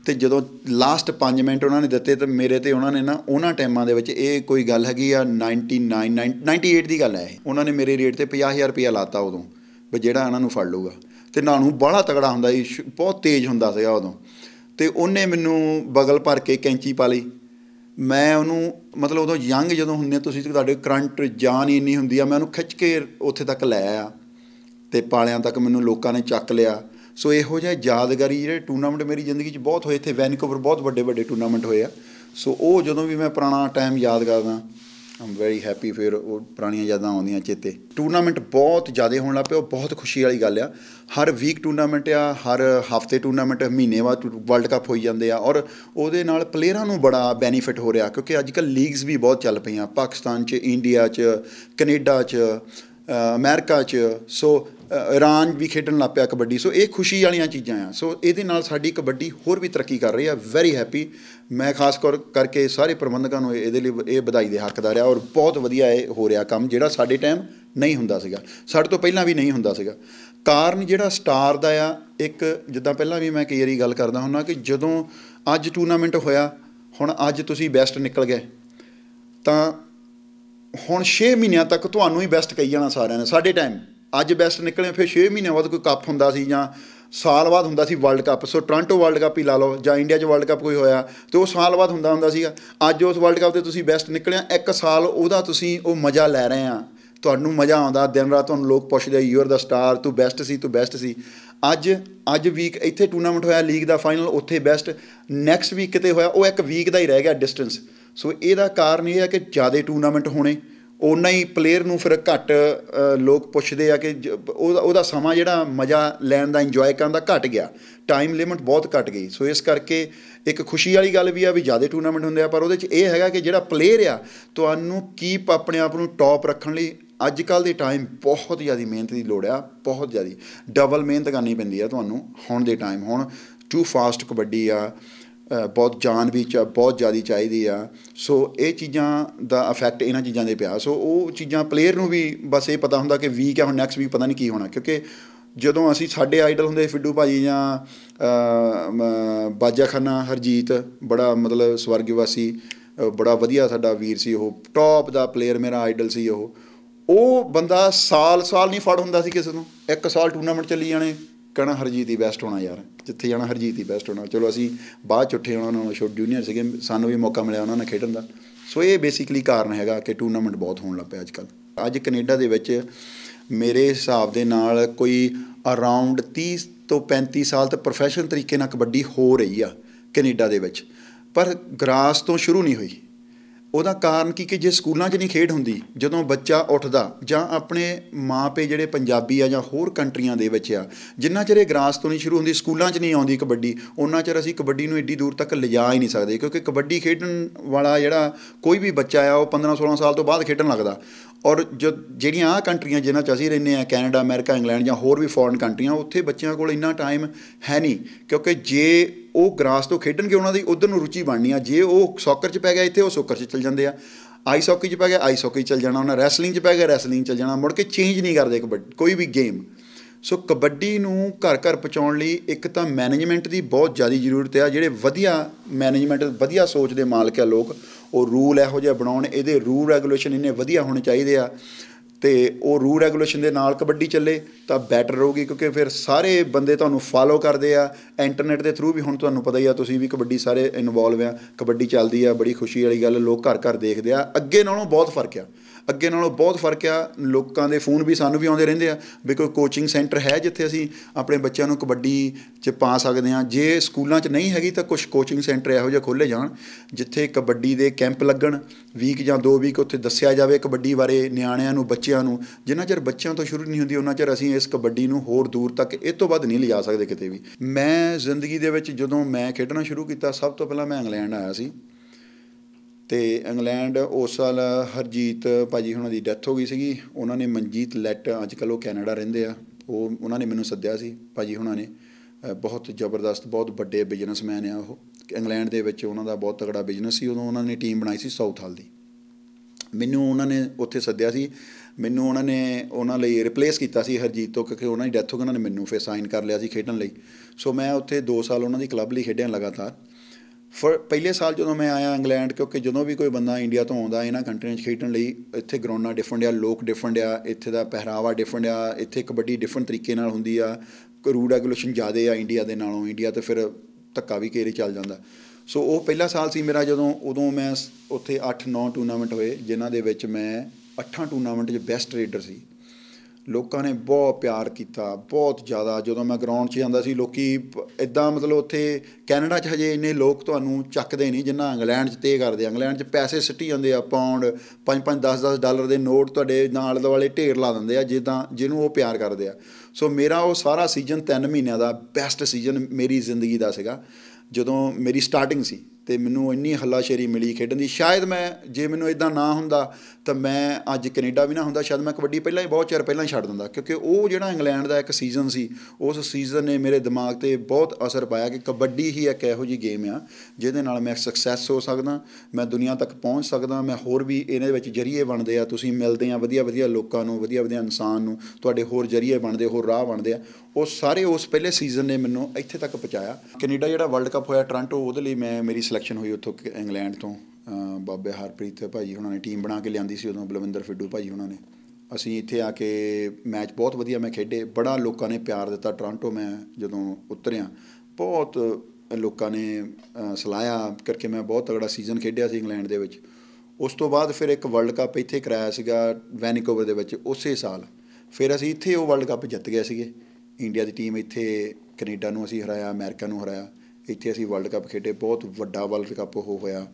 ਤੇ ਜਦੋਂ ਲਾਸਟ 5 ਮਿੰਟ ਉਹਨਾਂ ਨੇ ਦਿੱਤੇ ਤਾਂ ਮੇਰੇ ਤੇ ਉਹਨਾਂ ਨੇ ਨਾ ਉਹਨਾਂ ਟਾਈਮਾਂ ਦੇ ਵਿੱਚ ਇਹ ਕੋਈ ਗੱਲ ਹੈਗੀ ਆ 99 98 ਦੀ ਗੱਲ ਹੈ ਇਹ ਉਹਨਾਂ ਨੇ ਮੇਰੇ ਰੇਟ ਤੇ 50000 ਰੁਪਇਆ ਲਾਤਾ ਉਦੋਂ ਵੀ ਜਿਹੜਾ ਇਹਨਾਂ ਨੂੰ ਫੜ ਲੂਗਾ ਤੇ ਨਾਨੂ ਬੜਾ ਤਗੜਾ ਹੁੰਦਾ ਸੀ ਬਹੁਤ ਤੇਜ਼ ਹੁੰਦਾ ਸੀਗਾ ਉਦੋਂ ਤੇ ਉਹਨੇ ਮੈਨੂੰ ਬਗਲ ਭਰ ਕੇ ਕੈਂਚੀ ਪਾ ਲਈ ਮੈਂ ਉਹਨੂੰ ਮਤਲਬ ਉਦੋਂ ਯੰਗ ਜਦੋਂ ਹੁੰਦੇ ਤੁਸੀਂ ਤੁਹਾਡੇ ਕਰੰਟ ਜਾਨ ਹੀ ਇੰਨੀ ਹੁੰਦੀ ਆ ਮੈਂ ਉਹਨੂੰ ਖਿੱਚ ਕੇ ਉੱਥੇ ਤੱਕ ਲੈ ਆਇਆ ਤੇ ਪਾਲਿਆਂ ਤੱਕ ਮੈਨੂੰ ਲੋਕਾਂ ਨੇ ਚੱਕ ਲਿਆ ਸੋ ਇਹੋ ਜਿਹਾ ਯਾਦਗਾਰੀ ਜਿਹੜੇ ਟੂਰਨਾਮੈਂਟ ਮੇਰੀ ਜ਼ਿੰਦਗੀ 'ਚ ਬਹੁਤ ਹੋਏ ਇੱਥੇ ਵੈਨਕੂਵਰ ਬਹੁਤ ਵੱਡੇ ਵੱਡੇ ਟੂਰਨਾਮੈਂਟ ਹੋਏ ਆ ਸੋ ਉਹ ਜਦੋਂ ਵੀ ਮੈਂ ਪੁਰਾਣਾ ਟਾਈਮ ਯਾਦ ਕਰਦਾ ਆਮ ਵੈਰੀ ਹੈਪੀ ਫਿਰ ਉਹ ਪੁਰਾਣੀਆਂ ਯਾਦਾਂ ਆਉਂਦੀਆਂ ਚੇਤੇ ਟੂਰਨਾਮੈਂਟ ਬਹੁਤ ਜ਼ਿਆਦਾ ਹੋਣ ਲੱਗ ਪਿਆ ਉਹ ਬਹੁਤ ਖੁਸ਼ੀ ਵਾਲੀ ਗੱਲ ਆ ਹਰ ਵੀਕ ਟੂਰਨਾਮੈਂਟ ਆ ਹਰ ਹਫਤੇ ਟੂਰਨਾਮੈਂਟ ਮਹੀਨੇ ਬਾਅਦ ਵਰਲਡ ਕੱਪ ਹੋਈ ਜਾਂਦੇ ਆ ਔਰ ਉਹਦੇ ਨਾਲ ਪਲੇਅਰਾਂ ਨੂੰ ਬੜਾ ਬੈਨੀਫਿਟ ਹੋ ਰਿਹਾ ਕਿਉਂਕਿ ਅੱਜ ਕੱਲ ਲੀਗਸ ਵੀ ਬਹੁਤ ਚੱਲ ਪਈਆਂ ਪਾਕਿਸਤਾਨ 'ਚ ਇੰਡੀਆ 'ਚ ਕੈਨੇਡਾ 'ਚ ਅਮਰੀਕਾ 'ਚ ਸੋ ਇਰਾਨ ਵੀ ਖੇਡਣ ਲੱਗ ਪਿਆ ਕਬੱਡੀ ਸੋ ਇਹ ਖੁਸ਼ੀ ਵਾਲੀਆਂ ਚੀਜ਼ਾਂ ਆ ਸੋ ਇਹਦੇ ਨਾਲ ਸਾਡੀ ਕਬੱਡੀ ਹੋਰ ਵੀ ਤਰੱਕੀ ਕਰ ਰਹੀ ਆ ਵੈਰੀ ਹੈਪੀ ਮੈਂ ਖਾਸ ਕਰ ਕਰਕੇ ਸਾਰੇ ਪ੍ਰਬੰਧਕਾਂ ਨੂੰ ਇਹਦੇ ਲਈ ਇਹ ਵਧਾਈ ਦੇ ਹੱਕਦਾਰ ਆ ਔਰ ਬਹੁਤ ਵਧੀਆ ਇਹ ਹੋ ਰਿਹਾ ਕੰਮ ਜਿਹੜਾ ਸਾਡੇ ਟਾਈਮ ਨਹੀਂ ਹੁੰਦਾ ਸੀਗਾ ਸਾਡੇ ਤੋਂ ਪਹਿਲਾਂ ਵੀ ਨਹੀਂ ਹੁੰਦਾ ਸੀਗਾ ਕਾਰਨ ਜਿਹੜਾ ਸਟਾਰ ਦਾ ਆ ਇੱਕ ਜਿੱਦਾਂ ਪਹਿਲਾਂ ਵੀ ਮੈਂ ਕਈ ਵਾਰੀ ਗੱਲ ਕਰਦਾ ਹੁੰਨਾ ਕਿ ਜਦੋਂ ਅੱਜ ਟੂਰਨਾਮੈਂਟ ਹੋਇਆ ਹੁਣ ਅੱਜ ਤੁਸੀਂ ਬੈਸਟ ਨਿਕਲ ਗਏ ਤਾਂ ਹੁਣ 6 ਮਹੀਨਿਆਂ ਤੱਕ ਤੁਹਾਨੂੰ ਹੀ ਬੈਸਟ ਕਹੀ ਜਾਣਾ ਸਾਰਿਆਂ ਨੇ ਸਾਡੇ ਟਾਈਮ ਅੱਜ ਬੈਸਟ ਨਿਕਲੇ ਫਿਰ 6 ਮਹੀਨੇ ਬਾਅਦ ਕੋਈ ਕੱਪ ਹੁੰਦਾ ਸੀ ਜਾਂ ਸਾਲ ਬਾਅਦ ਹੁੰਦਾ ਸੀ world cup so Toronto world cup ਹੀ ਲਾ ਲਓ ਜਾਂ ਇੰਡੀਆ 'ਚ ਵਰਲਡ ਕੱਪ ਕੋਈ ਹੋਇਆ ਤੇ ਉਹ ਸਾਲ ਬਾਅਦ ਹੁੰਦਾ ਹੁੰਦਾ ਸੀਗਾ ਅੱਜ ਉਸ ਵਰਲਡ ਕੱਪ ਤੇ ਤੁਸੀਂ ਬੈਸਟ ਨਿਕਲਿਆ ਇੱਕ ਸਾਲ ਉਹਦਾ ਤੁਸੀਂ ਉਹ ਮਜ਼ਾ ਲੈ ਰਹੇ ਆ ਤੁਹਾਨੂੰ ਮਜ਼ਾ ਆਉਂਦਾ ਦਿਨ ਰਾਤ ਤੁਹਾਨੂੰ ਲੋਕ ਪੁੱਛਦੇ ਯੂ ਆਰ ਦਾ ਸਟਾਰ ਤੂੰ ਬੈਸਟ ਸੀ ਤੂੰ ਬੈਸਟ ਸੀ ਅੱਜ ਅੱਜ ਵੀਕ ਇੱਥੇ ਟੂਰਨਾਮੈਂਟ ਹੋਇਆ ਲੀਗ ਦਾ ਫਾਈਨਲ ਉੱਥੇ ਬੈਸਟ ਨੈਕਸਟ ਵੀਕ ਕਿਤੇ ਹੋਇਆ ਉਹ ਇੱਕ ਵੀਕ ਦਾ ਹੀ ਰਹਿ ਗਿਆ ਡਿਸਟੈਂਸ ਸੋ ਇਹਦਾ ਕਾਰਨ ਇਹ ਹੈ ਕਿ ਜ਼ਿਆਦਾ ਟੂਰਨਾਮੈਂਟ ਹੋਣੇ ਉਨਾ ਹੀ ਪਲੇਅਰ ਨੂੰ ਫਿਰ ਘੱਟ ਲੋਕ ਪੁੱਛਦੇ ਆ ਕਿ ਉਹਦਾ ਉਹਦਾ ਸਮਾਂ ਜਿਹੜਾ ਮਜ਼ਾ ਲੈਣ ਦਾ ਇੰਜੋਏ ਕਰਨ ਦਾ ਘਟ ਗਿਆ ਟਾਈਮ ਲਿਮਟ ਬਹੁਤ ਘਟ ਗਈ ਸੋ ਇਸ ਕਰਕੇ ਇੱਕ ਖੁਸ਼ੀ ਵਾਲੀ ਗੱਲ ਵੀ ਆ ਵੀ ਜਿਆਦਾ ਟੂਰਨਾਮੈਂਟ ਹੁੰਦੇ ਆ ਪਰ ਉਹਦੇ 'ਚ ਇਹ ਹੈਗਾ ਕਿ ਜਿਹੜਾ ਪਲੇਅਰ ਆ ਤੁਹਾਨੂੰ ਕੀਪ ਆਪਣੇ ਆਪ ਨੂੰ ਟੌਪ ਰੱਖਣ ਲਈ ਅੱਜ ਕੱਲ ਦੇ ਟਾਈਮ ਬਹੁਤ ਜ਼ਿਆਦਾ ਮਿਹਨਤ ਦੀ ਲੋੜ ਆ ਬਹੁਤ ਜ਼ਿਆਦਾ ਡਬਲ ਮਿਹਨਤ ਕਰਨੀ ਪੈਂਦੀ ਆ ਤੁਹਾਨੂੰ ਹੁਣ ਦੇ ਟਾਈਮ ਹੁਣ ਟੂ ਫਾਸਟ ਕਬੱਡੀ ਆ ਬਹੁਤ ਜਾਨ ਵੀ ਬਹੁਤ ਜ਼ਿਆਦੀ ਚਾਹੀਦੀ ਆ ਸੋ ਇਹ ਚੀਜ਼ਾਂ ਦਾ ਇਫੈਕਟ ਇਹਨਾਂ ਚੀਜ਼ਾਂ ਦੇ ਪਿਆ ਸੋ ਉਹ ਚੀਜ਼ਾਂ ਪਲੇਅਰ ਨੂੰ ਵੀ ਬਸ ਇਹ ਪਤਾ ਹੁੰਦਾ ਕਿ ਵੀਕ ਆ ਹੁਣ ਨੈਕਸਟ ਵੀ ਪਤਾ ਨਹੀਂ ਕੀ ਹੋਣਾ ਕਿਉਂਕਿ ਜਦੋਂ ਅਸੀਂ ਸਾਡੇ ਆਈਡਲ ਹੁੰਦੇ ਫਿੱਡੂ ਭਾਜੀ ਜਾਂ ਬਾਜਾ ਖਾਨਾ ਹਰਜੀਤ ਬੜਾ ਮਤਲਬ ਸਵਰਗਵਾਸੀ ਬੜਾ ਵਧੀਆ ਸਾਡਾ ਵੀਰ ਸੀ ਉਹ ਟੌਪ ਦਾ ਪਲੇਅਰ ਮੇਰਾ ਆਈਡਲ ਸੀ ਉਹ ਉਹ ਬੰਦਾ ਸਾਲ ਸਾਲ ਨਹੀਂ ਫੜ ਹੁੰਦਾ ਸੀ ਕਿਸੇ ਨੂੰ ਇੱਕ ਸਾਲ ਟੂਰਨਾਮੈਂਟ ਚੱਲੀ ਜਾਣੇ ਕਹਿਣਾ ਹਰਜੀਤ ਹੀ ਬੈਸਟ ਹੋਣਾ ਯਾਰ ਜਿੱਥੇ ਜਾਣਾ ਹਰਜੀਤ ਹੀ ਬੈਸਟ ਹੋਣਾ ਚਲੋ ਅਸੀਂ ਬਾਅਦ ਚ ਉੱਠੇ ਉਹਨਾਂ ਨਾਲ ਛੋਟ ਜੂਨੀਅਰ ਸੀਗੇ ਸਾਨੂੰ ਵੀ ਮੌਕਾ ਮਿਲਿਆ ਉਹਨਾਂ ਨਾਲ ਖੇਡਣ ਦਾ ਸੋ ਇਹ ਬੇਸਿਕਲੀ ਕਾਰਨ ਹੈਗਾ ਕਿ ਟੂਰਨਾਮੈਂਟ ਬਹੁਤ ਹੋਣ ਲੱਗ ਪਿਆ ਅੱਜ ਕੱਲ ਅੱਜ ਕੈਨੇਡਾ ਦੇ ਵਿੱਚ ਮੇਰੇ ਹਿਸਾਬ ਦੇ ਨਾਲ ਕੋਈ ਅਰਾਊਂਡ 30 ਤੋਂ 35 ਸਾਲ ਤੱਕ ਪ੍ਰੋਫੈਸ਼ਨਲ ਤਰੀਕੇ ਨਾਲ ਕਬੱਡੀ ਹੋ ਰਹੀ ਆ ਕੈਨੇਡਾ ਦੇ ਵਿੱਚ ਪਰ ਗ੍ਰਾਸ ਤੋਂ ਸ਼ੁਰੂ ਨਹੀਂ ਹੋਈ ਉਹਦਾ ਕਾਰਨ ਕੀ ਕਿ ਜੇ ਸਕੂਲਾਂ 'ਚ ਨਹੀਂ ਖੇਡ ਹੁੰਦੀ ਜਦੋਂ ਬੱਚਾ ਉੱਠਦਾ ਜਾਂ ਆਪਣੇ ਮਾਪੇ ਜਿਹੜੇ ਪੰਜਾਬੀ ਆ ਜਾਂ ਹੋਰ ਕੰਟਰੀਆਂ ਦੇ ਵਿੱਚ ਆ ਜਿੰਨਾ ਚਿਰ ਇਹ ਗਰਾਸ ਤੋਂ ਨਹੀਂ ਸ਼ੁਰੂ ਹੁੰਦੀ ਸਕੂਲਾਂ 'ਚ ਨਹੀਂ ਆਉਂਦੀ ਕਬੱਡੀ ਉਹਨਾਂ ਚਿਰ ਅਸੀਂ ਕਬੱਡੀ ਨੂੰ ਏਡੀ ਦੂਰ ਤੱਕ ਲਿਜਾ ਹੀ ਨਹੀਂ ਸਕਦੇ ਕਿਉਂਕਿ ਕਬੱਡੀ ਖੇਡਣ ਵਾਲਾ ਜਿਹੜਾ ਕੋਈ ਵੀ ਬੱਚਾ ਆ ਉਹ 15 16 ਸਾਲ ਤੋਂ ਬਾਅਦ ਖੇਡਣ ਲੱਗਦਾ ਔਰ ਜੋ ਜਿਹੜੀਆਂ ਆ ਕੰਟਰੀਆਂ ਜਿਨ੍ਹਾਂ 'ਚ ਅਸੀਂ ਰਹਿੰਦੇ ਆ ਕੈਨੇਡਾ ਅਮਰੀਕਾ ਇੰਗਲੈਂਡ ਜਾਂ ਹੋਰ ਵੀ ਫੋਰਨ ਕੰਟਰੀਆਂ ਉੱਥੇ ਬੱਚਿਆਂ ਕੋਲ ਇੰਨਾ ਟਾਈਮ ਹੈ ਨਹੀਂ ਕਿਉਂਕਿ ਜੇ ਉਹ ਗਰਾਸ ਤੋਂ ਖੇਡਣਗੇ ਉਹਨਾਂ ਦੀ ਉਧਰ ਨੂੰ ਰੁਚੀ ਬਣਨੀ ਆ ਜੇ ਉਹ ਸੌਕਰ 'ਚ ਪੈ ਗਿਆ ਇੱਥੇ ਉਹ ਸੌਕਰ 'ਚ ਚੱਲ ਜਾਂਦੇ ਆ ਆਈਸ ਹਾਕੀ 'ਚ ਪੈ ਗਿਆ ਆਈਸ ਹਾਕੀ ਚੱਲ ਜਾਣਾ ਉਹਨਾਂ ਰੈਸਲਿੰਗ 'ਚ ਪੈ ਗਿਆ ਰੈਸਲਿੰਗ ਚੱਲ ਜਾਣਾ ਮੁੜ ਕੇ ਚੇਂਜ ਨਹੀਂ ਕਰਦੇ ਕੋਈ ਵੀ ਗੇਮ ਸੋ ਕਬੱਡੀ ਨੂੰ ਘਰ ਘਰ ਪਹੁੰਚਾਉਣ ਲਈ ਇੱਕ ਤਾਂ ਮੈਨੇਜਮੈਂਟ ਦੀ ਬਹੁਤ ਜ਼ਿਆਦਾ ਜ਼ਰੂਰਤ ਹੈ ਜਿਹੜੇ ਵਧੀਆ ਮੈਨੇਜਮੈਂਟ ਵਧੀਆ ਸੋਚ ਦੇ ਮਾਲਕ ਆ ਲੋਕ ਉਹ ਰੂਲ ਇਹੋ ਜਿਹਾ ਬਣਾਉਣ ਇਹਦੇ ਰੂਲ ਰੈਗੂਲੇਸ਼ਨ ਇਹਨੇ ਵਧੀਆ ਹੋਣੇ ਚਾਹੀਦੇ ਆ ਤੇ ਉਹ ਰੂਲ ਰੈਗੂਲੇਸ਼ਨ ਦੇ ਨਾਲ ਕਬੱਡੀ ਚੱਲੇ ਤਾਂ ਬੈਟਰ ਹੋਊਗੀ ਕਿਉਂਕਿ ਫਿਰ ਸਾਰੇ ਬੰਦੇ ਤੁਹਾਨੂੰ ਫਾਲੋ ਕਰਦੇ ਆ ਇੰਟਰਨੈਟ ਦੇ ਥਰੂ ਵੀ ਹੁਣ ਤੁਹਾਨੂੰ ਪਤਾ ਹੀ ਆ ਤੁਸੀਂ ਵੀ ਕਬੱਡੀ ਸਾਰੇ ਇਨਵੋਲਵ ਆ ਕਬੱਡੀ ਚੱਲਦੀ ਆ ਬੜੀ ਖੁਸ਼ੀ ਵਾਲੀ ਗੱਲ ਲੋਕ ਘਰ ਘਰ ਦੇਖਦੇ ਆ ਅੱਗੇ ਨਾਲੋਂ ਬਹੁਤ ਫਰਕ ਆ ਅੱਗੇ ਨਾਲੋਂ ਬਹੁਤ ਫਰਕ ਆ ਲੋਕਾਂ ਦੇ ਫੋਨ ਵੀ ਸਾਨੂੰ ਵੀ ਆਉਂਦੇ ਰਹਿੰਦੇ ਆ ਵੀ ਕੋਈ ਕੋਚਿੰਗ ਸੈਂਟਰ ਹੈ ਜਿੱਥੇ ਅਸੀਂ ਆਪਣੇ ਬੱਚਿਆਂ ਨੂੰ ਕਬੱਡੀ 'ਚ ਪਾ ਸਕਦੇ ਆ ਜੇ ਸਕੂਲਾਂ 'ਚ ਨਹੀਂ ਹੈਗੀ ਤਾਂ ਕੁਝ ਕੋਚਿੰਗ ਸੈਂਟਰ ਇਹੋ ਜਿਹੇ ਖੋਲੇ ਜਾਣ ਜਿੱਥੇ ਕਬੱਡੀ ਦੇ ਕੈਂਪ ਲੱਗਣ ਵੀਕ ਜਾਂ ਦੋ ਵੀਕ ਉੱਥੇ ਦੱਸਿਆ ਜਾਵੇ ਕਬੱਡੀ ਬਾਰੇ ਨਿਆਣਿਆਂ ਨੂੰ ਬੱਚਿਆਂ ਨੂੰ ਜਿੰਨਾ ਚਿਰ ਬੱਚਿਆਂ ਤੋਂ ਸ਼ੁਰੂ ਨਹੀਂ ਹੁੰਦੀ ਉਹਨਾਂ ਚਿਰ ਅਸੀਂ ਅਸੀਂ ਇਸ ਕਬੱਡੀ ਨੂੰ ਹੋਰ ਦੂਰ ਤੱਕ ਇਹ ਤੋਂ ਵੱਧ ਨਹੀਂ ਲਿਜਾ ਸਕਦੇ ਕਿਤੇ ਵੀ ਮੈਂ ਜ਼ਿੰਦਗੀ ਦੇ ਵਿੱਚ ਜਦੋਂ ਮੈਂ ਖੇਡਣਾ ਸ਼ੁਰੂ ਕੀਤਾ ਸਭ ਤੋਂ ਪਹਿਲਾਂ ਮੈਂ ਇੰਗਲੈਂਡ ਆਇਆ ਸੀ ਤੇ ਇੰਗਲੈਂਡ ਉਸ ਸਾਲ ਹਰਜੀਤ ਭਾਜੀ ਹੁਣਾਂ ਦੀ ਡੈਥ ਹੋ ਗਈ ਸੀਗੀ ਉਹਨਾਂ ਨੇ ਮਨਜੀਤ ਲੈਟ ਅੱਜ ਕੱਲ ਉਹ ਕੈਨੇਡਾ ਰਹਿੰਦੇ ਆ ਉਹ ਉਹਨਾਂ ਨੇ ਮੈਨੂੰ ਸੱਦਿਆ ਸੀ ਭਾਜੀ ਹੁਣਾਂ ਨੇ ਬਹੁਤ ਜ਼ਬਰਦਸਤ ਬਹੁਤ ਵੱਡੇ ਬਿਜ਼ਨਸਮੈਨ ਆ ਉਹ ਇੰਗਲੈਂਡ ਦੇ ਵਿੱਚ ਉਹਨਾਂ ਦਾ ਬਹੁਤ ਤਗੜਾ ਬਿਜ਼ਨਸ ਸੀ ਉਦੋਂ ਉਹਨਾਂ ਨੇ ਟੀਮ ਬਣਾਈ ਸੀ ਸਾਊਥ ਹਾਲ ਦੀ ਮੈਨੂੰ ਉਹਨਾਂ ਨੇ ਉੱਥੇ ਸੱਦਿਆ ਸੀ ਮੈਨੂੰ ਉਹਨਾਂ ਨੇ ਉਹਨਾਂ ਲਈ ਰਿਪਲੇਸ ਕੀਤਾ ਸੀ ਹਰਜੀਤ ਤੋਂ ਕਿਉਂਕਿ ਉਹਨਾਂ ਦੀ ਡੈਥ ਹੋ ਗਈ ਉਹਨਾਂ ਨੇ ਮੈਨੂੰ ਫਿਰ ਸਾਈਨ ਕਰ ਲਿਆ ਸੀ ਖੇਡਣ ਲਈ ਸੋ ਮੈਂ ਉੱਥੇ 2 ਸਾਲ ਉਹਨਾਂ ਦੀ ਕਲੱਬ ਲਈ ਖੇਡਿਆ ਲਗਾਤਾਰ ਫਿਰ ਪਹਿਲੇ ਸਾਲ ਜਦੋਂ ਮੈਂ ਆਇਆ ਇੰਗਲੈਂਡ ਕਿਉਂਕਿ ਜਦੋਂ ਵੀ ਕੋਈ ਬੰਦਾ ਇੰਡੀਆ ਤੋਂ ਆਉਂਦਾ ਇਹਨਾਂ ਕੰਟਰੀਆਂ 'ਚ ਖੇਡਣ ਲਈ ਇੱਥੇ ਗਰਾਊਂਡਾਂ ਡਿਫਰੈਂਟ ਆ ਲੋਕ ਡਿਫਰੈਂਟ ਆ ਇੱਥੇ ਦਾ ਪਹਿਰਾਵਾ ਡਿਫਰੈਂਟ ਆ ਇੱਥੇ ਕਬੱਡੀ ਡਿਫਰੈਂਟ ਤਰੀਕੇ ਨਾਲ ਹੁੰਦੀ ਆ ਰੂਲ ਰੈਗੂਲੇਸ਼ਨ ਜ਼ਿਆਦੇ ਆ ਇੰਡੀਆ ਦੇ ਨਾਲੋਂ ਇੰਡੀਆ ਤੇ ਫਿਰ ਧੱਕਾ ਵੀ ਕੇਰੇ ਚੱਲ ਜਾਂਦਾ ਸੋ ਉਹ ਪਹਿਲਾ ਸਾਲ ਸੀ ਮੇਰਾ ਜਦੋਂ ਉਦੋਂ ਮੈਂ ਉੱਥੇ 8-9 ਟੂਰਨਾਮੈਂਟ ਹੋਏ ਜਿਨ੍ਹਾਂ ਦੇ ਵਿੱਚ ਮੈਂ ਅੱਠਾਂ ਟੂਰਨਾਮੈਂਟ 'ਚ ਬੈਸਟ ਰੇਡਰ ਸੀ ਲੋਕਾਂ ਨੇ ਬਹੁਤ ਪਿਆਰ ਕੀਤਾ ਬਹੁਤ ਜ਼ਿਆਦਾ ਜਦੋਂ ਮੈਂ ਗਰਾਊਂਡ 'ਚ ਜਾਂਦਾ ਸੀ ਲੋਕੀ ਇਦਾਂ ਮਤਲਬ ਉੱਥੇ ਕੈਨੇਡਾ 'ਚ ਹਜੇ ਇੰਨੇ ਲੋਕ ਤੁਹਾਨੂੰ ਚੱਕਦੇ ਨਹੀਂ ਜਿੰਨਾ ਇੰਗਲੈਂਡ 'ਚ ਤੇ ਕਰਦੇ ਇੰਗਲੈਂਡ 'ਚ ਪੈਸੇ ਸਿੱਟੀ ਜਾਂਦੇ ਆ ਪਾਉਂਡ 5-5 10-10 ਡਾਲਰ ਦੇ ਨੋਟ ਤੁਹਾਡੇ ਨਾਲ ਦੇ ਵਾਲੇ ਢੇਰ ਲਾ ਦਿੰਦੇ ਆ ਜਿੱਦਾਂ ਜਿਹਨੂੰ ਉਹ ਪਿਆਰ ਕਰਦੇ ਆ ਸੋ ਮੇਰਾ ਉਹ ਸਾਰਾ ਸੀਜ਼ਨ 3 ਮਹੀਨਿਆਂ ਦਾ ਬੈਸਟ ਸੀਜ਼ਨ ਮੇਰੀ ਜ਼ਿੰਦਗੀ ਦਾ ਸੀਗਾ ਜਦੋਂ ਮੇਰੀ ਸਟਾਰਟਿੰਗ ਸੀ ਤੇ ਮੈਨੂੰ ਇੰਨੀ ਹੱਲਾਸ਼ੇਰੀ ਮਿਲੀ ਖੇਡਣ ਦੀ ਸ਼ਾਇਦ ਮੈਂ ਜੇ ਮੈਨੂੰ ਇਦਾਂ ਨਾ ਹੁੰਦਾ ਤਾਂ ਮੈਂ ਅੱਜ ਕੈਨੇਡਾ ਵੀ ਨਾ ਹੁੰਦਾ ਸ਼ਾਇਦ ਮੈਂ ਕਬੱਡੀ ਪਹਿਲਾਂ ਹੀ ਬਹੁਤ ਚਿਰ ਪਹਿਲਾਂ ਹੀ ਛੱਡ ਦਿੰਦਾ ਕਿਉਂਕਿ ਉਹ ਜਿਹੜਾ ਇੰਗਲੈਂਡ ਦਾ ਇੱਕ ਸੀਜ਼ਨ ਸੀ ਉਸ ਸੀਜ਼ਨ ਨੇ ਮੇਰੇ ਦਿਮਾਗ ਤੇ ਬਹੁਤ ਅਸਰ ਪਾਇਆ ਕਿ ਕਬੱਡੀ ਹੀ ਇੱਕ ਇਹੋ ਜੀ ਗੇਮ ਆ ਜਿਹਦੇ ਨਾਲ ਮੈਂ ਸਕਸੈਸ ਹੋ ਸਕਦਾ ਮੈਂ ਦੁਨੀਆ ਤੱਕ ਪਹੁੰਚ ਸਕਦਾ ਮੈਂ ਹੋਰ ਵੀ ਇਹਦੇ ਵਿੱਚ ਜਰੀਏ ਬਣਦੇ ਆ ਤੁਸੀਂ ਮਿਲਦੇ ਆ ਵਧੀਆ ਵਧੀਆ ਲੋਕਾਂ ਨੂੰ ਵਧੀਆ ਵਧੀਆ ਇਨਸਾਨ ਨੂੰ ਤੁਹਾਡੇ ਹੋਰ ਜਰੀਏ ਬਣਦੇ ਹੋਰ ਰਾਹ ਬਣਦੇ ਆ ਉਹ ਸਾਰੇ ਉਸ ਪਹਿਲੇ ਸੀਜ਼ਨ ਨੇ ਮੈਨੂੰ ਇੱਥੇ ਤੱਕ ਪਹੁੰਚਾਇਆ ਕੈਨੇਡਾ ਜਿਹੜਾ ਵਰਲਡ ਕੱਪ ਹੋਇਆ ਟ੍ਰਾਂਟੋ ਉਹਦੇ ਲਈ ਮੈਂ ਮੇਰੀ ਸਿਲੈਕਸ਼ਨ ਹੋਈ ਉੱਥੋਂ ਇੰਗਲੈਂਡ ਤੋਂ ਬਾਬੇ ਹਰਪ੍ਰੀਤ ਭਾਜੀ ਉਹਨਾਂ ਨੇ ਟੀਮ ਬਣਾ ਕੇ ਲਿਆਂਦੀ ਸੀ ਉਦੋਂ ਬਲਵਿੰਦਰ ਫਿੱਡੂ ਭਾਜੀ ਉਹਨਾਂ ਨੇ ਅਸੀਂ ਇੱਥੇ ਆ ਕੇ ਮੈਚ ਬਹੁਤ ਵਧੀਆ ਮੈਂ ਖੇਡੇ ਬੜਾ ਲੋਕਾਂ ਨੇ ਪਿਆਰ ਦਿੱਤਾ ਟੋਰਾਂਟੋ ਮੈਂ ਜਦੋਂ ਉਤਰਿਆ ਬਹੁਤ ਲੋਕਾਂ ਨੇ ਸਲਾਇਆ ਕਰਕੇ ਮੈਂ ਬਹੁਤ ਤਗੜਾ ਸੀਜ਼ਨ ਖੇਡਿਆ ਸੀ ਇੰਗਲੈਂਡ ਦੇ ਵਿੱਚ ਉਸ ਤੋਂ ਬਾਅਦ ਫਿਰ ਇੱਕ ਵਰਲਡ ਕੱਪ ਇੱਥੇ ਕਰਾਇਆ ਸੀਗਾ ਵੈਨਿਕੂਵਰ ਦੇ ਵਿੱਚ ਉਸੇ ਸਾਲ ਫਿਰ ਅਸੀਂ ਇੱਥੇ ਉਹ ਵਰਲਡ ਕੱਪ ਜਿੱਤ ਗਏ ਸੀਗੇ ਇੰਡੀਆ ਦੀ ਟੀਮ ਇੱਥੇ ਕੈਨੇਡਾ ਨੂੰ ਅਸੀਂ ਹਰਾਇਆ ਅਮਰੀਕਾ ਨੂੰ ਹਰਾਇਆ ਇੱਥੇ ਅਸੀਂ ਵਰਲਡ ਕੱਪ ਖੇਡੇ ਬਹੁਤ ਵੱਡਾ ਵਰਲਡ ਕੱਪ ਉਹ ਹੋਇਆ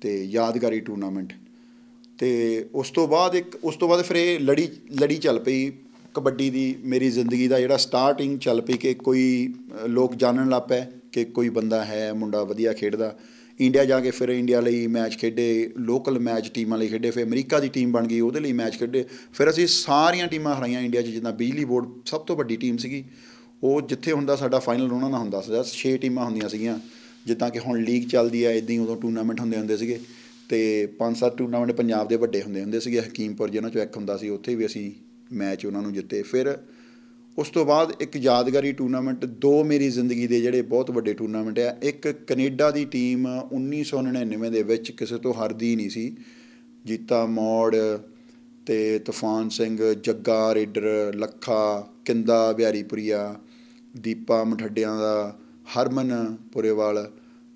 ਤੇ ਯਾਦਗਾਰੀ ਟੂਰਨਾਮੈਂਟ ਤੇ ਉਸ ਤੋਂ ਬਾਅਦ ਇੱਕ ਉਸ ਤੋਂ ਬਾਅਦ ਫਿਰ ਇਹ ਲੜੀ ਲੜੀ ਚੱਲ ਪਈ ਕਬੱਡੀ ਦੀ ਮੇਰੀ ਜ਼ਿੰਦਗੀ ਦਾ ਜਿਹੜਾ ਸਟਾਰਟਿੰਗ ਚੱਲ ਪਈ ਕਿ ਕੋਈ ਲੋਕ ਜਾਣਨ ਲੱਗ ਪਏ ਕਿ ਕੋਈ ਬੰਦਾ ਹੈ ਮੁੰਡਾ ਵਧੀਆ ਖੇਡਦਾ ਇੰਡੀਆ ਜਾ ਕੇ ਫਿਰ ਇੰਡੀਆ ਲਈ ਮੈਚ ਖੇਡੇ ਲੋਕਲ ਮੈਚ ਟੀਮਾਂ ਲਈ ਖੇਡੇ ਫਿਰ ਅਮਰੀਕਾ ਦੀ ਟੀਮ ਬਣ ਗਈ ਉਹਦੇ ਲਈ ਮੈਚ ਖੇਡੇ ਫਿਰ ਅਸੀਂ ਸਾਰੀਆਂ ਟੀਮਾਂ ਹਰਾਈਆਂ ਇੰਡੀਆ 'ਚ ਜਿੱਦਾਂ ਬਿਜਲੀ ਬੋਰਡ ਸਭ ਤੋਂ ਵੱਡੀ ਟੀਮ ਸੀਗੀ ਉਹ ਜਿੱਥੇ ਹੁੰਦਾ ਸਾਡਾ ਫਾਈਨਲ ਉਹਨਾਂ ਦਾ ਹੁੰਦਾ ਸੀ ਛੇ ਟੀਮਾਂ ਹੁੰਦੀਆਂ ਸੀਗੀਆਂ ਜਿੱਦਾਂ ਕਿ ਹੁਣ ਲੀਗ ਚੱਲਦੀ ਆ ਇਦਾਂ ਹੀ ਉਦੋਂ ਟੂਰਨਾਮੈਂਟ ਹੁੰਦੇ ਹੁੰਦੇ ਸੀਗੇ ਤੇ ਪੰਜ ਸੱਤ ਟੂਰਨਾਮੈਂਟ ਪੰਜਾਬ ਦੇ ਵੱਡੇ ਹੁੰਦੇ ਹੁੰਦੇ ਸੀਗੇ ਹਕੀਮਪੁਰ ਜਿਹਨਾਂ ਚੋਂ ਇੱਕ ਹੁੰਦਾ ਸੀ ਉੱਥੇ ਵੀ ਅਸੀਂ ਮੈਚ ਉਹਨਾਂ ਨੂੰ ਜਿੱਤੇ ਫਿਰ ਉਸ ਤੋਂ ਬਾਅਦ ਇੱਕ ਯਾਦਗਾਰੀ ਟੂਰਨਾਮੈਂਟ ਦੋ ਮੇਰੀ ਜ਼ਿੰਦਗੀ ਦੇ ਜਿਹੜੇ ਬਹੁਤ ਵੱਡੇ ਟੂਰਨਾਮੈਂਟ ਆ ਇੱਕ ਕੈਨੇਡਾ ਦੀ ਟੀਮ 1999 ਦੇ ਵਿੱਚ ਕਿਸੇ ਤੋਂ ਹਾਰਦੀ ਨਹੀਂ ਸੀ ਜੀਤਾ ਮੋੜ ਤੇ ਤੂਫਾਨ ਸਿੰਘ ਜੱਗਾ ਰੇਡਰ ਲੱਖਾ ਕਿੰਦਾ ਬਿਹਾਰੀਪੁਰੀਆ ਦੀਪਾ ਮਠੱਡਿਆਂ ਦਾ ਹਰਮਨ ਪੁਰੇਵਾਲ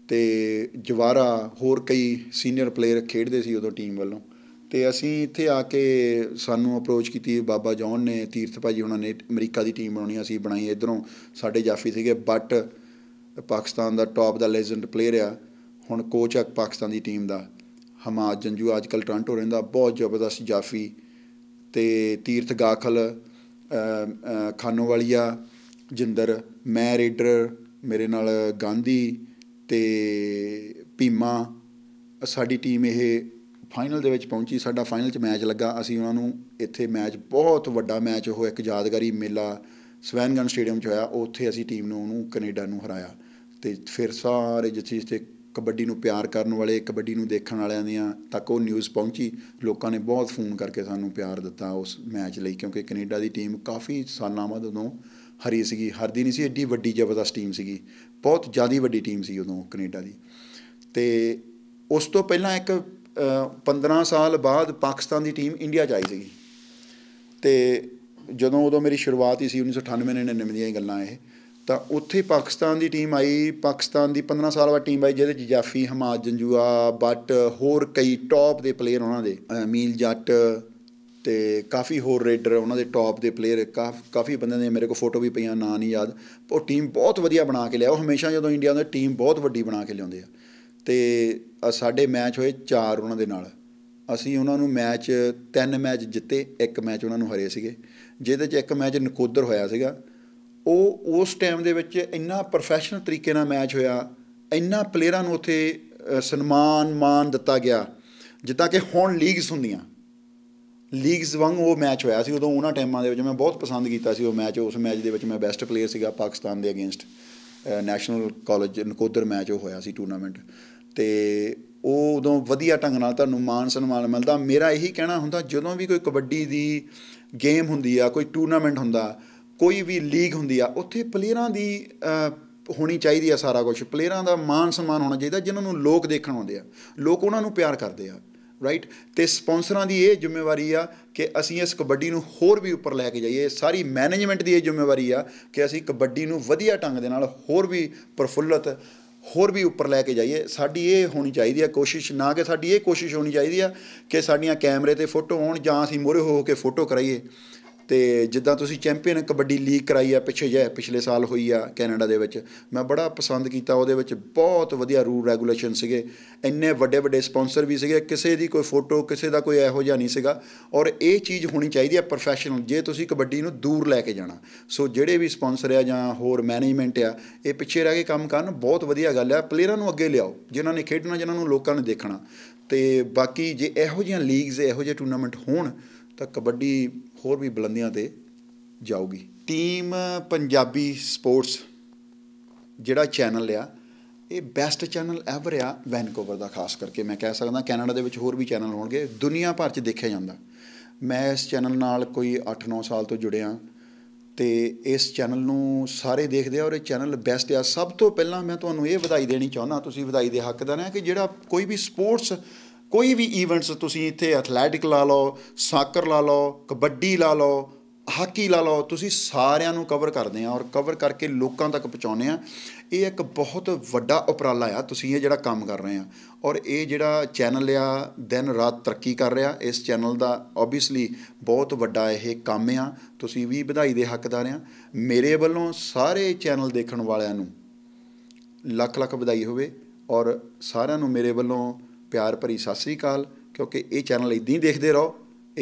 ਤੇ ਜਵਾਰਾ ਹੋਰ ਕਈ ਸੀਨੀਅਰ ਪਲੇਅਰ ਖੇਡਦੇ ਸੀ ਉਦੋਂ ਟੀਮ ਵੱਲੋਂ ਤੇ ਅਸੀਂ ਇੱਥੇ ਆ ਕੇ ਸਾਨੂੰ ਅਪਰੋਚ ਕੀਤੀ ਬਾਬਾ ਜੌਨ ਨੇ ਤੀਰਥ ਭਾਜੀ ਉਹਨਾਂ ਨੇ ਅਮਰੀਕਾ ਦੀ ਟੀਮ ਬਣਾਉਣੀ ਅਸੀਂ ਬਣਾਈ ਇਧਰੋਂ ਸਾਡੇ ਜਾਫੀ ਸੀਗੇ ਬਟ ਪਾਕਿਸਤਾਨ ਦਾ ਟੌਪ ਦਾ ਲੈਜੈਂਡ ਪਲੇਅਰ ਆ ਹੁਣ ਕੋਚ ਆ ਪਾਕਿਸਤਾਨ ਦੀ ਟੀਮ ਦਾ ਹਮਾਦ ਜੰਜੂ ਅੱਜਕੱਲ ਟ੍ਰਾਂਟੋ ਰਹਿੰਦਾ ਬਹੁਤ ਜ਼ਬਰਦਸਤ ਜਾਫੀ ਤੇ ਤੀਰਥ ਗਾਖਲ ਖਾਨੋਵਾਲੀਆ ਜਿੰਦਰ ਮੈਂ ਰੀਡਰ ਮੇਰੇ ਨਾਲ ਗਾਂਧੀ ਤੇ ਭੀਮਾ ਸਾਡੀ ਟੀਮ ਇਹ ਫਾਈਨਲ ਦੇ ਵਿੱਚ ਪਹੁੰਚੀ ਸਾਡਾ ਫਾਈਨਲ 'ਚ ਮੈਚ ਲੱਗਾ ਅਸੀਂ ਉਹਨਾਂ ਨੂੰ ਇੱਥੇ ਮੈਚ ਬਹੁਤ ਵੱਡਾ ਮੈਚ ਉਹ ਇੱਕ ਯਾਦਗਾਰੀ ਮੇਲਾ ਸਵੈਨਗਨ ਸਟੇਡੀਅਮ 'ਚ ਹੋਇਆ ਉੱਥੇ ਅਸੀਂ ਟੀਮ ਨੂੰ ਉਹਨੂੰ ਕੈਨੇਡਾ ਨੂੰ ਹਰਾਇਆ ਤੇ ਫਿਰ ਸਾਰੇ ਜਿੱਥੇ ਜਿੱਥੇ ਕਬੱਡੀ ਨੂੰ ਪਿਆਰ ਕਰਨ ਵਾਲੇ ਕਬੱਡੀ ਨੂੰ ਦੇਖਣ ਵਾਲਿਆਂ ਦੀਆਂ ਤੱਕ ਉਹ ਨਿਊਜ਼ ਪਹੁੰਚੀ ਲੋਕਾਂ ਨੇ ਬਹੁਤ ਫੋਨ ਕਰਕੇ ਸਾਨੂੰ ਪਿਆਰ ਦਿੱਤਾ ਉਸ ਮੈਚ ਲਈ ਕਿਉਂਕਿ ਕੈਨੇਡਾ ਦੀ ਟੀਮ ਕਾਫੀ ਸਾਲਾਂ ਬਾਅਦ ਉਦੋਂ ਹਰੀ ਸੀਗੀ ਹਰਦੀ ਨਹੀਂ ਸੀ ਐਡੀ ਵੱਡੀ ਜ਼ਬਰਦਸਤ ਟੀਮ ਸੀਗੀ ਬਹੁਤ ਜ਼ਿਆਦਾ ਵੱਡੀ ਟੀਮ ਸੀ ਉਦੋਂ ਕੈਨੇਡਾ ਦੀ ਤੇ ਉਸ ਤੋਂ ਪਹਿਲਾਂ ਇੱਕ 15 ਸਾਲ ਬਾਅਦ ਪਾਕਿਸਤਾਨ ਦੀ ਟੀਮ ਇੰਡੀਆ 'ਚ ਆਈ ਸੀਗੀ ਤੇ ਜਦੋਂ ਉਦੋਂ ਮੇਰੀ ਸ਼ੁਰੂਆਤ ਹੀ ਸੀ 1998 99 ਦੀਆਂ ਗੱਲਾਂ ਇਹ ਤਾਂ ਉੱਥੇ ਪਾਕਿਸਤਾਨ ਦੀ ਟੀਮ ਆਈ ਪਾਕਿਸਤਾਨ ਦੀ 15 ਸਾਲ ਬਾਅਦ ਟੀਮ ਆਈ ਜਿਹਦੇ ਚ ਜਾਫੀ ਹਮਾਦ ਜੰਜੂਆ ਬਟ ਹੋਰ ਕਈ ਟੌਪ ਦੇ ਪਲੇਅਰ ਉਹਨਾਂ ਦੇ ਅਮੀਲ ਜੱਟ ਤੇ ਕਾਫੀ ਹੋਰ ਰੇਡਰ ਉਹਨਾਂ ਦੇ ਟੌਪ ਦੇ ਪਲੇਅਰ ਕਾਫੀ ਬੰਦਿਆਂ ਦੇ ਮੇਰੇ ਕੋਲ ਫੋਟੋ ਵੀ ਪਈਆਂ ਨਾਂ ਨਹੀਂ ਯਾਦ ਉਹ ਟੀਮ ਬਹੁਤ ਵਧੀਆ ਬਣਾ ਕੇ ਲਿਆ ਉਹ ਹਮੇਸ਼ਾ ਜਦੋਂ ਇੰਡੀਆ ਦਾ ਟੀਮ ਬਹੁਤ ਵੱਡੀ ਬਣਾ ਕੇ ਲਿਆਉਂਦੇ ਆ ਤੇ ਸਾਡੇ ਮੈਚ ਹੋਏ 4 ਉਹਨਾਂ ਦੇ ਨਾਲ ਅਸੀਂ ਉਹਨਾਂ ਨੂੰ ਮੈਚ 3 ਮੈਚ ਜਿੱਤੇ ਇੱਕ ਮੈਚ ਉਹਨਾਂ ਨੂੰ ਹਾਰੇ ਸੀਗੇ ਜਿਹਦੇ 'ਚ ਇੱਕ ਮੈਚ ਨਕੋਦਰ ਹੋਇਆ ਸੀਗਾ ਉਹ ਉਸ ਟਾਈਮ ਦੇ ਵਿੱਚ ਇੰਨਾ ਪ੍ਰੋਫੈਸ਼ਨਲ ਤਰੀਕੇ ਨਾਲ ਮੈਚ ਹੋਇਆ ਇੰਨਾ ਪਲੇਅਰਾਂ ਨੂੰ ਉੱਥੇ ਸਨਮਾਨ ਮਾਨ ਦਿੱਤਾ ਗਿਆ ਜਿੱਦਾਂ ਕਿ ਹੁਣ ਲੀਗਸ ਹੁੰਦੀਆਂ ਲੀਗਸ ਵਾਂਗ ਉਹ ਮੈਚ ਹੋਇਆ ਸੀ ਉਦੋਂ ਉਹਨਾਂ ਟਾਈਮਾਂ ਦੇ ਵਿੱਚ ਮੈਂ ਬਹੁਤ ਪਸੰਦ ਕੀਤਾ ਸੀ ਉਹ ਮੈਚ ਉਸ ਮੈਚ ਦੇ ਵਿੱਚ ਮੈਂ ਬੈਸਟ ਪਲੇਅਰ ਸੀਗਾ ਪਾਕਿਸਤਾਨ ਦੇ against national college Nakodar match ਉਹ ਹੋਇਆ ਸੀ ਟੂਰਨਾਮੈਂਟ ਤੇ ਉਹ ਉਦੋਂ ਵਧੀਆ ਢੰਗ ਨਾਲ ਤੁਹਾਨੂੰ ਮਾਨ ਸਨਮਾਨ ਮਿਲਦਾ ਮੇਰਾ ਇਹੀ ਕਹਿਣਾ ਹੁੰਦਾ ਜਦੋਂ ਵੀ ਕੋਈ ਕਬੱਡੀ ਦੀ ਗੇਮ ਹੁੰਦੀ ਆ ਕੋਈ ਟੂਰਨਾਮੈਂਟ ਹੁੰਦਾ ਕੋਈ ਵੀ ਲੀਗ ਹੁੰਦੀ ਆ ਉੱਥੇ ਪਲੇਅਰਾਂ ਦੀ ਹੋਣੀ ਚਾਹੀਦੀ ਆ ਸਾਰਾ ਕੁਝ ਪਲੇਅਰਾਂ ਦਾ ਮਾਨ ਸਨਮਾਨ ਹੋਣਾ ਚਾਹੀਦਾ ਜਿਨ੍ਹਾਂ ਨੂੰ ਲੋਕ ਦੇਖਣ ਆਉਂਦੇ ਆ ਲੋਕ ਉਹਨਾਂ ਨੂੰ ਪਿਆਰ ਕਰਦੇ ਆ ਰਾਈਟ ਤੇ ਸਪਾਂਸਰਾਂ ਦੀ ਇਹ ਜ਼ਿੰਮੇਵਾਰੀ ਆ ਕਿ ਅਸੀਂ ਇਸ ਕਬੱਡੀ ਨੂੰ ਹੋਰ ਵੀ ਉੱਪਰ ਲੈ ਕੇ ਜਾਈਏ ਸਾਰੀ ਮੈਨੇਜਮੈਂਟ ਦੀ ਇਹ ਜ਼ਿੰਮੇਵਾਰੀ ਆ ਕਿ ਅਸੀਂ ਕਬੱਡੀ ਨੂੰ ਵਧੀਆ ਢੰਗ ਦੇ ਨਾਲ ਹੋਰ ਵੀ ਪਰਫੁੱਲਤ ਹੋਰ ਵੀ ਉੱਪਰ ਲੈ ਕੇ ਜਾਈਏ ਸਾਡੀ ਇਹ ਹੋਣੀ ਚਾਹੀਦੀ ਆ ਕੋਸ਼ਿਸ਼ ਨਾ ਕਿ ਸਾਡੀ ਇਹ ਕੋਸ਼ਿਸ਼ ਹੋਣੀ ਚਾਹੀਦੀ ਆ ਕਿ ਸਾਡੀਆਂ ਕੈਮਰੇ ਤੇ ਫੋਟੋ ਆਉਣ ਜਾਂ ਅਸੀਂ ਮੋਰੇ ਹੋ ਕੇ ਫੋਟੋ ਕਰਾਈਏ ਤੇ ਜਿੱਦਾਂ ਤੁਸੀਂ ਚੈਂਪੀਅਨ ਕਬੱਡੀ ਲੀਗ ਕਰਾਈ ਆ ਪਿੱਛੇ ਜੇ ਪਿਛਲੇ ਸਾਲ ਹੋਈ ਆ ਕੈਨੇਡਾ ਦੇ ਵਿੱਚ ਮੈਂ ਬੜਾ ਪਸੰਦ ਕੀਤਾ ਉਹਦੇ ਵਿੱਚ ਬਹੁਤ ਵਧੀਆ ਰੂਲ ਰੈਗੂਲੇਸ਼ਨ ਸੀਗੇ ਇੰਨੇ ਵੱਡੇ ਵੱਡੇ ਸਪਾਂਸਰ ਵੀ ਸੀਗੇ ਕਿਸੇ ਦੀ ਕੋਈ ਫੋਟੋ ਕਿਸੇ ਦਾ ਕੋਈ ਇਹੋ ਜਿਹਾ ਨਹੀਂ ਸੀਗਾ ਔਰ ਇਹ ਚੀਜ਼ ਹੋਣੀ ਚਾਹੀਦੀ ਆ ਪ੍ਰੋਫੈਸ਼ਨਲ ਜੇ ਤੁਸੀਂ ਕਬੱਡੀ ਨੂੰ ਦੂਰ ਲੈ ਕੇ ਜਾਣਾ ਸੋ ਜਿਹੜੇ ਵੀ ਸਪਾਂਸਰ ਆ ਜਾਂ ਹੋਰ ਮੈਨੇਜਮੈਂਟ ਆ ਇਹ ਪਿੱਛੇ ਰਹਿ ਕੇ ਕੰਮ ਕਰਨ ਬਹੁਤ ਵਧੀਆ ਗੱਲ ਆ ਪਲੇਅਰਾਂ ਨੂੰ ਅੱਗੇ ਲਿਆਓ ਜਿਨ੍ਹਾਂ ਨੇ ਖੇਡਣਾ ਜਿਨ੍ਹਾਂ ਨੂੰ ਲੋਕਾਂ ਨੇ ਦੇਖਣਾ ਤੇ ਬਾਕੀ ਜੇ ਇਹੋ ਜਿਹੀਆਂ ਲੀਗਸ ਇਹੋ ਜਿਹੇ ਟੂਰਨਾਮੈਂਟ ਹੋਣ ਤਾਂ ਕਬੱਡੀ ਹੋਰ ਵੀ ਬੁਲੰਦੀਆਂ ਤੇ ਜਾਊਗੀ ਟੀਮ ਪੰਜਾਬੀ ਸਪੋਰਟਸ ਜਿਹੜਾ ਚੈਨਲ ਆ ਇਹ ਬੈਸਟ ਚੈਨਲ ਐਵਰ ਆ ਵੈਨਕੂਵਰ ਦਾ ਖਾਸ ਕਰਕੇ ਮੈਂ ਕਹਿ ਸਕਦਾ ਕੈਨੇਡਾ ਦੇ ਵਿੱਚ ਹੋਰ ਵੀ ਚੈਨਲ ਹੋਣਗੇ ਦੁਨੀਆ ਭਰ 'ਚ ਦੇਖਿਆ ਜਾਂਦਾ ਮੈਂ ਇਸ ਚੈਨਲ ਨਾਲ ਕੋਈ 8-9 ਸਾਲ ਤੋਂ ਜੁੜਿਆ ਤੇ ਇਸ ਚੈਨਲ ਨੂੰ ਸਾਰੇ ਦੇਖਦੇ ਆ ਔਰ ਇਹ ਚੈਨਲ ਬੈਸਟ ਆ ਸਭ ਤੋਂ ਪਹਿਲਾਂ ਮੈਂ ਤੁਹਾਨੂੰ ਇਹ ਵਧਾਈ ਦੇਣੀ ਚਾਹੁੰਦਾ ਤੁਸੀਂ ਵਧਾਈ ਦੇ ਹੱਕਦਾਰ ਆ ਕਿ ਜਿਹੜਾ ਕੋਈ ਵੀ ਸਪੋਰਟਸ ਕੋਈ ਵੀ ਇਵੈਂਟਸ ਤੁਸੀਂ ਇੱਥੇ ਐਥਲੈਟਿਕ ਲਾ ਲਓ ਸਾਕਰ ਲਾ ਲਓ ਕਬੱਡੀ ਲਾ ਲਓ ਹਾਕੀ ਲਾ ਲਓ ਤੁਸੀਂ ਸਾਰਿਆਂ ਨੂੰ ਕਵਰ ਕਰਦੇ ਆ ਔਰ ਕਵਰ ਕਰਕੇ ਲੋਕਾਂ ਤੱਕ ਪਹੁੰਚਾਉਂਦੇ ਆ ਇਹ ਇੱਕ ਬਹੁਤ ਵੱਡਾ ਉਪਰਾਲਾ ਆ ਤੁਸੀਂ ਇਹ ਜਿਹੜਾ ਕੰਮ ਕਰ ਰਹੇ ਆ ਔਰ ਇਹ ਜਿਹੜਾ ਚੈਨਲ ਆ ਦਿਨ ਰਾਤ ਤਰੱਕੀ ਕਰ ਰਿਹਾ ਇਸ ਚੈਨਲ ਦਾ ਆਬਵੀਅਸਲੀ ਬਹੁਤ ਵੱਡਾ ਇਹ ਕੰਮ ਆ ਤੁਸੀਂ ਵੀ ਵਧਾਈ ਦੇ ਹੱਕਦਾਰ ਆ ਮੇਰੇ ਵੱਲੋਂ ਸਾਰੇ ਚੈਨਲ ਦੇਖਣ ਵਾਲਿਆਂ ਨੂੰ ਲੱਖ ਲੱਖ ਵਧਾਈ ਹੋਵੇ ਔਰ ਸਾਰਿਆਂ ਨੂੰ ਮੇਰੇ ਵੱਲੋਂ ਪਿਆਰ ਭਰੀ ਸਤਿ ਸ੍ਰੀ ਅਕਾਲ ਕਿਉਂਕਿ ਇਹ ਚੈਨਲ ਇਦਾਂ ਹੀ ਦੇਖਦੇ ਰਹੋ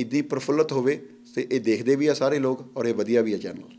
ਇਦਾਂ ਹੀ ਪ੍ਰਫੁੱਲਤ ਹੋਵੇ ਤੇ ਇਹ ਦੇਖਦੇ ਵੀ ਆ ਸਾਰੇ ਲੋਕ ਔਰ ਇਹ ਵਧੀਆ ਵੀ ਆ ਚੈਨਲ